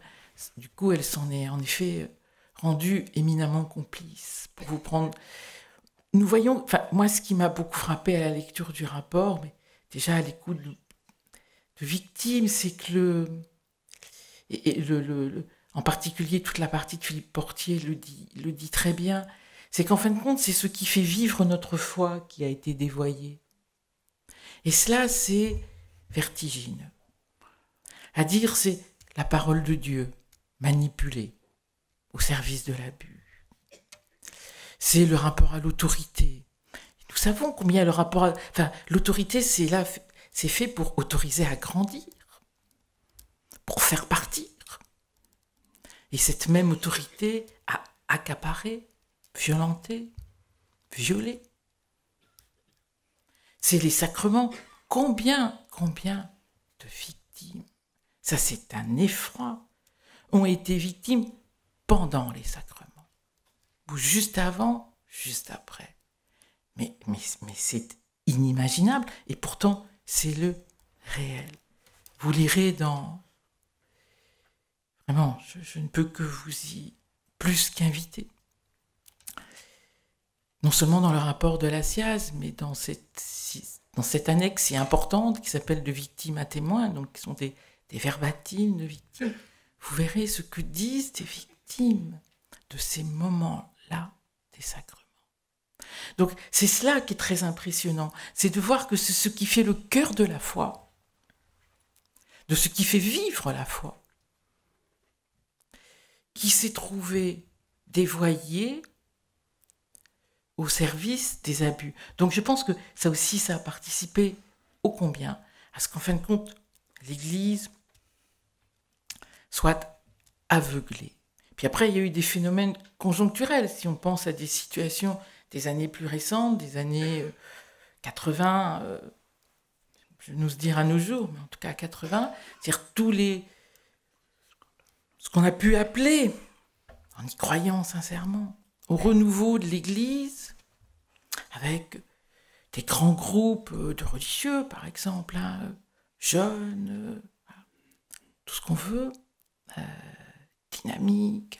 du coup, elle s'en est en effet euh, rendu éminemment complice. Pour vous prendre, nous voyons, enfin moi ce qui m'a beaucoup frappé à la lecture du rapport, mais déjà à l'écoute de, victimes, c'est que le, et, le, en particulier toute la partie de Philippe Portier le dit, le dit très bien, c'est qu'en fin de compte c'est ce qui fait vivre notre foi qui a été dévoyé. Et cela c'est vertigine. À dire c'est la parole de Dieu manipulée au service de l'abus. C'est le rapport à l'autorité. Nous savons combien le rapport à... l'autorité, c'est là, c'est fait pour autoriser à grandir, pour faire partir. Et cette même autorité a accaparé, violenté, violé. C'est les sacrements. Combien, combien de victimes, ça c'est un effroi, ont été victimes pendant les sacrements, ou juste avant, juste après. Mais, mais, mais c'est inimaginable, et pourtant c'est le réel. Vous lirez dans... Vraiment, je, ne peux que vous y plus qu'inviter. Non seulement dans le rapport de la SIAZ, mais dans cette, dans cette annexe si importante qui s'appelle de victimes à témoins, donc qui sont des, des verbatimes de victimes. Vous verrez ce que disent des victimes de ces moments-là des sacrements. Donc c'est cela qui est très impressionnant, c'est de voir que c'est ce qui fait le cœur de la foi, de ce qui fait vivre la foi, qui s'est trouvé dévoyé au service des abus. Donc je pense que ça aussi, ça a participé ô combien à ce qu'en fin de compte, l'Église soit aveuglée puis après, il y a eu des phénomènes conjoncturels. Si on pense à des situations des années plus récentes, des années 80, euh, euh, je n'ose dire à nos jours, mais en tout cas à 80, c'est-à-dire tous les. ce qu'on a pu appeler, en y croyant sincèrement, au renouveau de l'Église, avec des grands groupes euh, de religieux, par exemple, hein, jeunes, tout ce qu'on veut dynamique,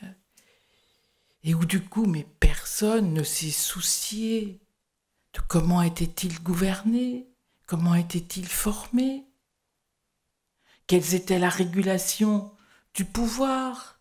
et où du coup, mais personne ne s'est soucié de comment était-il gouverné, comment était-il formé, quelles étaient la régulation du pouvoir,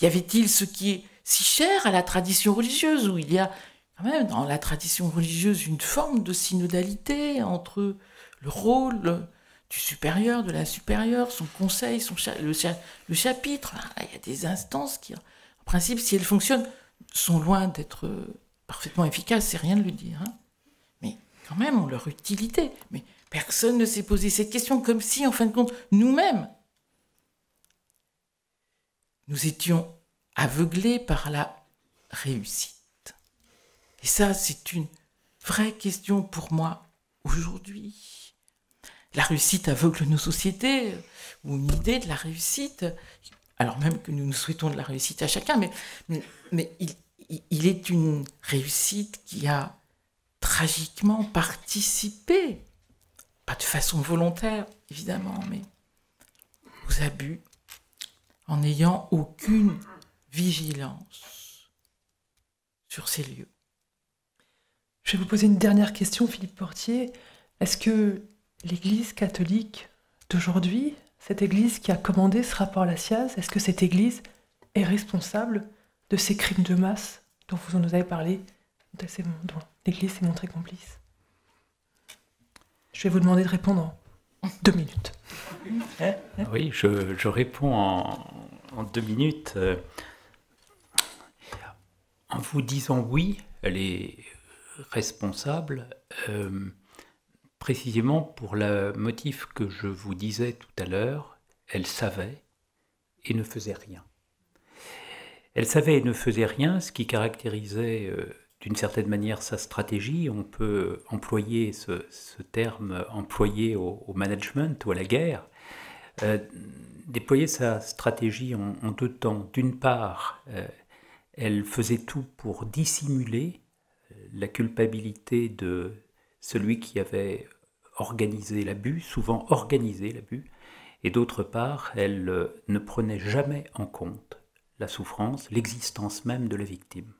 y avait-il ce qui est si cher à la tradition religieuse, où il y a quand même dans la tradition religieuse une forme de synodalité entre le rôle du supérieur, de la supérieure, son conseil, son le, chapitre. Ah, il y a des instances qui, en principe, si elles fonctionnent, sont loin d'être euh, parfaitement efficaces, c'est rien de le dire. Hein. Mais quand même, ont leur utilité. Mais personne ne s'est posé cette question, comme si, en fin de compte, nous-mêmes, nous étions aveuglés par la réussite. Et ça, c'est une vraie question pour moi aujourd'hui. La réussite aveugle nos sociétés, ou une idée de la réussite, alors même que nous nous souhaitons de la réussite à chacun, mais, il, il, est une réussite qui a tragiquement participé, pas de façon volontaire évidemment, mais aux abus, en n'ayant aucune vigilance sur ces lieux. Je vais vous poser une dernière question, Philippe Portier. Est-ce que l'Église catholique d'aujourd'hui, cette Église qui a commandé ce rapport à la SIAZ, est-ce que cette Église est responsable de ces crimes de masse dont vous nous avez parlé, dont l'Église s'est montrée complice Je vais vous demander de répondre en deux minutes. Ah oui, je, réponds en, deux minutes. Euh, en vous disant oui, elle est responsable. Euh, Précisément pour le motif que je vous disais tout à l'heure, elle savait et ne faisait rien. Elle savait et ne faisait rien, ce qui caractérisait euh, d'une certaine manière sa stratégie. On peut employer ce, terme employé au, management ou à la guerre. Euh, déployer sa stratégie en, deux temps. D'une part, euh, elle faisait tout pour dissimuler la culpabilité de celui qui avait organisé l'abus, souvent organisé l'abus, et d'autre part, elle euh, ne prenait jamais en compte la souffrance, l'existence même de la victime.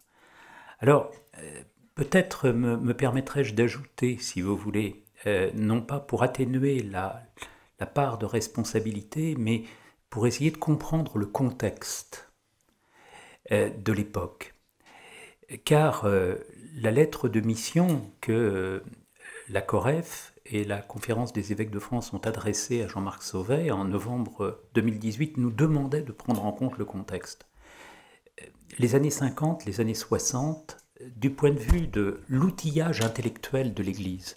Alors, euh, peut-être me, permettrais-je d'ajouter, si vous voulez, euh, non pas pour atténuer la, part de responsabilité, mais pour essayer de comprendre le contexte de l'époque. Car la lettre de mission que la COREF et la Conférence des évêques de France ont adressé à Jean-Marc Sauvet en novembre 2018 nous demandait de prendre en compte le contexte. Les années 50, les années 60, du point de vue de l'outillage intellectuel de l'Église,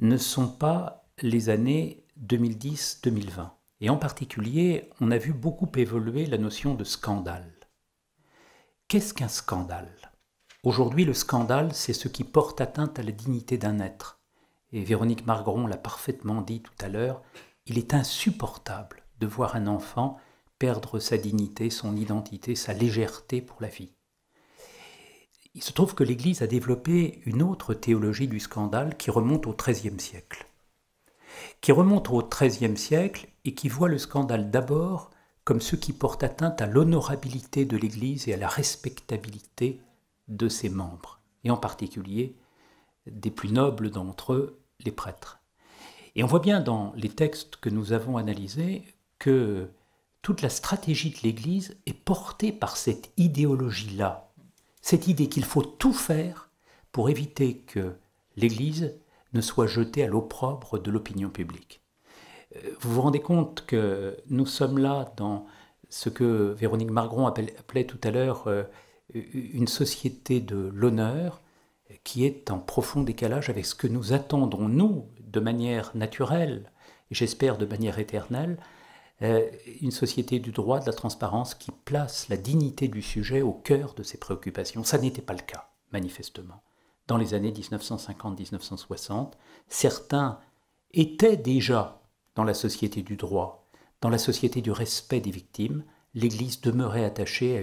ne sont pas les années 2010-2020. Et en particulier, on a vu beaucoup évoluer la notion de scandale. Qu'est-ce qu'un scandale Aujourd'hui, le scandale, c'est ce qui porte atteinte à la dignité d'un être. Et Véronique Margron l'a parfaitement dit tout à l'heure, il est insupportable de voir un enfant perdre sa dignité, son identité, sa légèreté pour la vie. Il se trouve que l'Église a développé une autre théologie du scandale qui remonte au XIIIe siècle. Qui remonte au XIIIe siècle et qui voit le scandale d'abord comme ce qui porte atteinte à l'honorabilité de l'Église et à la respectabilité de ses membres, et en particulier des plus nobles d'entre eux, les prêtres. Et on voit bien dans les textes que nous avons analysés que toute la stratégie de l'Église est portée par cette idéologie-là, cette idée qu'il faut tout faire pour éviter que l'Église ne soit jetée à l'opprobre de l'opinion publique. Euh, vous vous rendez compte que nous sommes là dans ce que Véronique Margron appelait tout à l'heure euh, une société de l'honneur qui est en profond décalage avec ce que nous attendons, nous, de manière naturelle, et j'espère de manière éternelle, euh, une société du droit, de la transparence, qui place la dignité du sujet au cœur de ses préoccupations. Ça n'était pas le cas, manifestement. Dans les années 1950-1960, certains étaient déjà dans la société du droit, dans la société du respect des victimes, l'Église demeurait attachée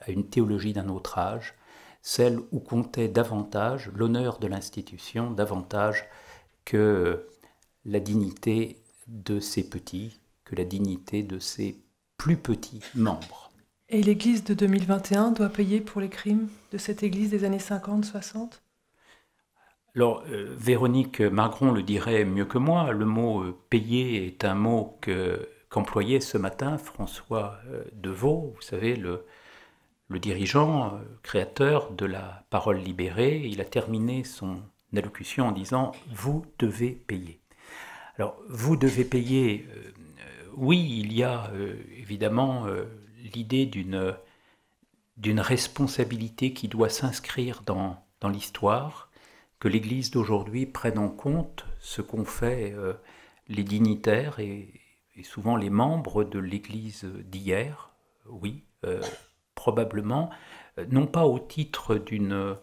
à une, théologie d'un autre âge, celle où comptait davantage l'honneur de l'institution, davantage que la dignité de ses petits, que la dignité de ses plus petits membres. Et l'Église de 2021 doit payer pour les crimes de cette Église des années 50-60 alors, euh, Véronique Magron le dirait mieux que moi, le mot euh, payer est un mot que qu'employait ce matin François euh, Devaux, vous savez, le, le dirigeant, euh, créateur de la parole libérée. Il a terminé son allocution en disant ⁇ Vous devez payer ⁇ Alors, vous devez payer, euh, oui, il y a évidemment l'idée d'une d'une responsabilité qui doit s'inscrire dans, dans l'histoire, que l'Église d'aujourd'hui prenne en compte ce qu'ont fait les dignitaires et, et souvent les membres de l'Église d'hier, oui, euh, probablement, euh, non pas au titre d'une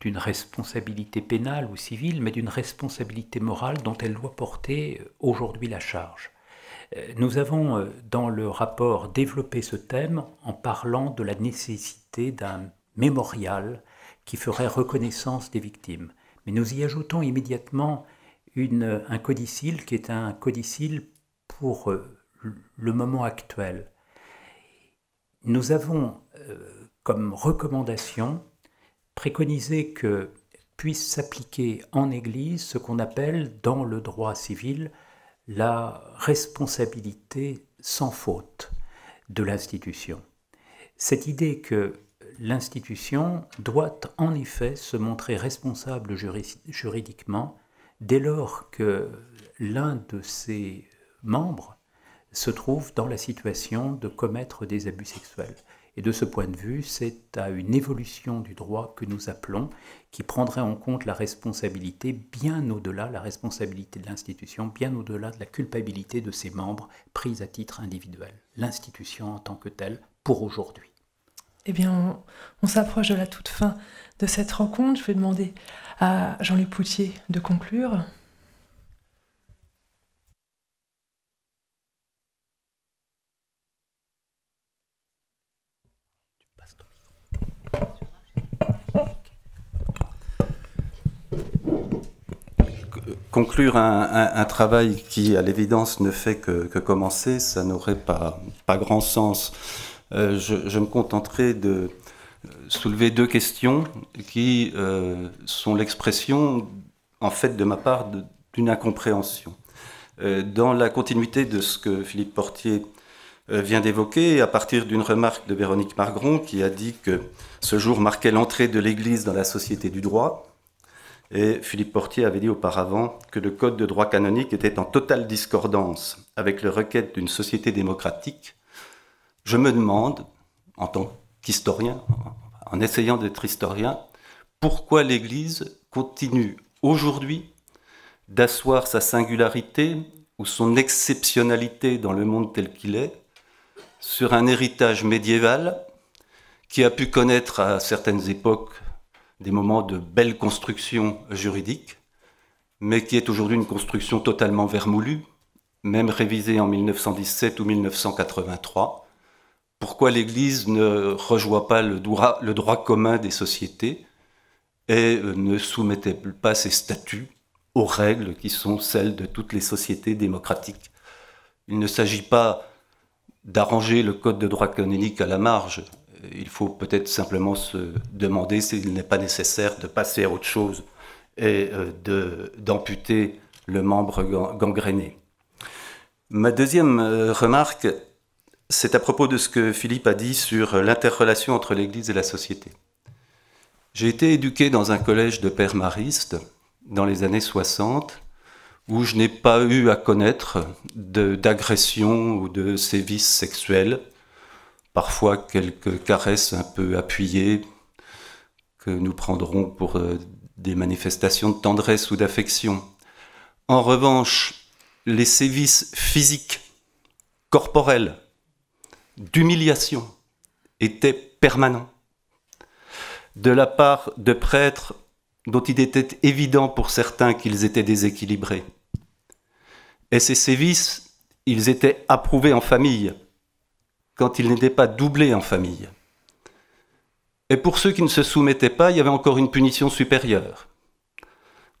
d'une responsabilité pénale ou civile, mais d'une responsabilité morale dont elle doit porter euh, aujourd'hui la charge. Nous avons, dans le rapport, développé ce thème en parlant de la nécessité d'un mémorial qui ferait reconnaissance des victimes. Mais nous y ajoutons immédiatement une, un codicile qui est un codicile pour euh, le moment actuel. Nous avons euh, comme recommandation préconisé que puisse s'appliquer en Église ce qu'on appelle dans le droit civil la responsabilité sans faute de l'institution. Cette idée que l'institution doit en effet se montrer responsable juridiquement dès lors que l'un de ses membres se trouvent dans la situation de commettre des abus sexuels. Et de ce point de vue, c'est à une évolution du droit que nous appelons, qui prendrait en compte la responsabilité bien au-delà, la responsabilité de l'institution, bien au-delà de la culpabilité de ses membres prise à titre individuel. L'institution en tant que telle, pour aujourd'hui. Eh bien, on s'approche de la toute fin de cette rencontre. Je vais demander à Jean-Luc Poutier de conclure. conclure un, travail qui, à l'évidence, ne fait que, commencer, ça n'aurait pas, grand sens. Euh, je, me contenterai de soulever deux questions qui euh, sont l'expression, en fait, de ma part, d'une incompréhension. Euh, dans la continuité de ce que Philippe Portier vient d'évoquer, à partir d'une remarque de Véronique Margron qui a dit que ce jour marquait l'entrée de l'Église dans la société du droit, et Philippe Portier avait dit auparavant que le code de droit canonique était en totale discordance avec les requêtes d'une société démocratique. Je me demande, en tant qu'historien, en essayant d'être historien, pourquoi l'Église continue aujourd'hui d'asseoir sa singularité ou son exceptionnalité dans le monde tel qu'il est sur un héritage médiéval qui a pu connaître à certaines époques des moments de belle construction juridique, mais qui est aujourd'hui une construction totalement vermoulue, même révisée en 1917 ou 1983. Pourquoi l'Église ne rejoint pas le droit, commun des sociétés et euh, ne soumettait pas ses statuts aux règles qui sont celles de toutes les sociétés démocratiques Il ne s'agit pas d'arranger le code de droit canonique à la marge il faut peut-être simplement se demander s'il n'est pas nécessaire de passer à autre chose et euh, d'amputer le membre gangréné. Ma deuxième euh, remarque, c'est à propos de ce que Philippe a dit sur l'interrelation entre l'Église et la société. J'ai été éduqué dans un collège de pères maristes dans les années 60, où je n'ai pas eu à connaître d'agression ou de sévices sexuels parfois quelques caresses un peu appuyées que nous prendrons pour euh, des manifestations de tendresse ou d'affection. En revanche, les sévices physiques, corporels, d'humiliation étaient permanents. De la part de prêtres dont il était évident pour certains qu'ils étaient déséquilibrés. Et ces sévices, ils étaient approuvés en famille quand ils n'étaient pas doublés en famille. Et pour ceux qui ne se soumettaient pas, il y avait encore une punition supérieure.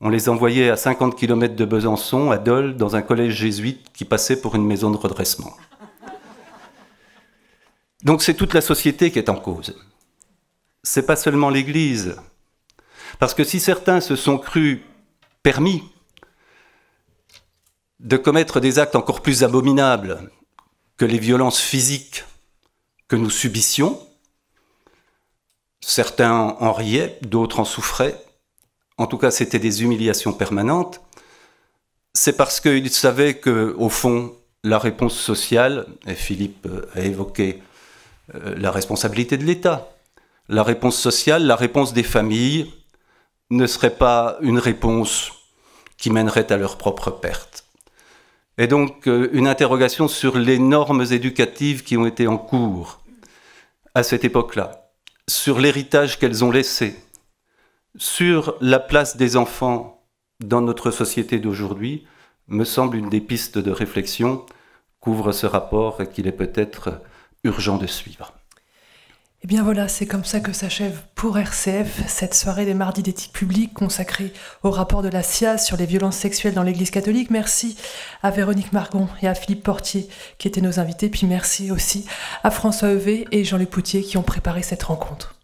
On les envoyait à 50 km de Besançon, à Dole, dans un collège jésuite qui passait pour une maison de redressement. Donc c'est toute la société qui est en cause. C'est pas seulement l'Église. Parce que si certains se sont crus permis de commettre des actes encore plus abominables que les violences physiques que nous subissions. Certains en riaient, d'autres en souffraient. En tout cas, c'était des humiliations permanentes. C'est parce qu'ils savaient que, au fond, la réponse sociale, et Philippe euh, a évoqué euh, la responsabilité de l'État, la réponse sociale, la réponse des familles, ne serait pas une réponse qui mènerait à leur propre perte. Et donc, euh, une interrogation sur les normes éducatives qui ont été en cours à cette époque-là, sur l'héritage qu'elles ont laissé, sur la place des enfants dans notre société d'aujourd'hui, me semble une des pistes de réflexion couvre ce rapport et qu'il est peut-être urgent de suivre. Et eh bien voilà, c'est comme ça que s'achève pour RCF cette soirée des mardis d'éthique publique consacrée au rapport de la CIA sur les violences sexuelles dans l'Église catholique. Merci à Véronique Margon et à Philippe Portier qui étaient nos invités, puis merci aussi à François Evé et Jean-Luc Poutier qui ont préparé cette rencontre.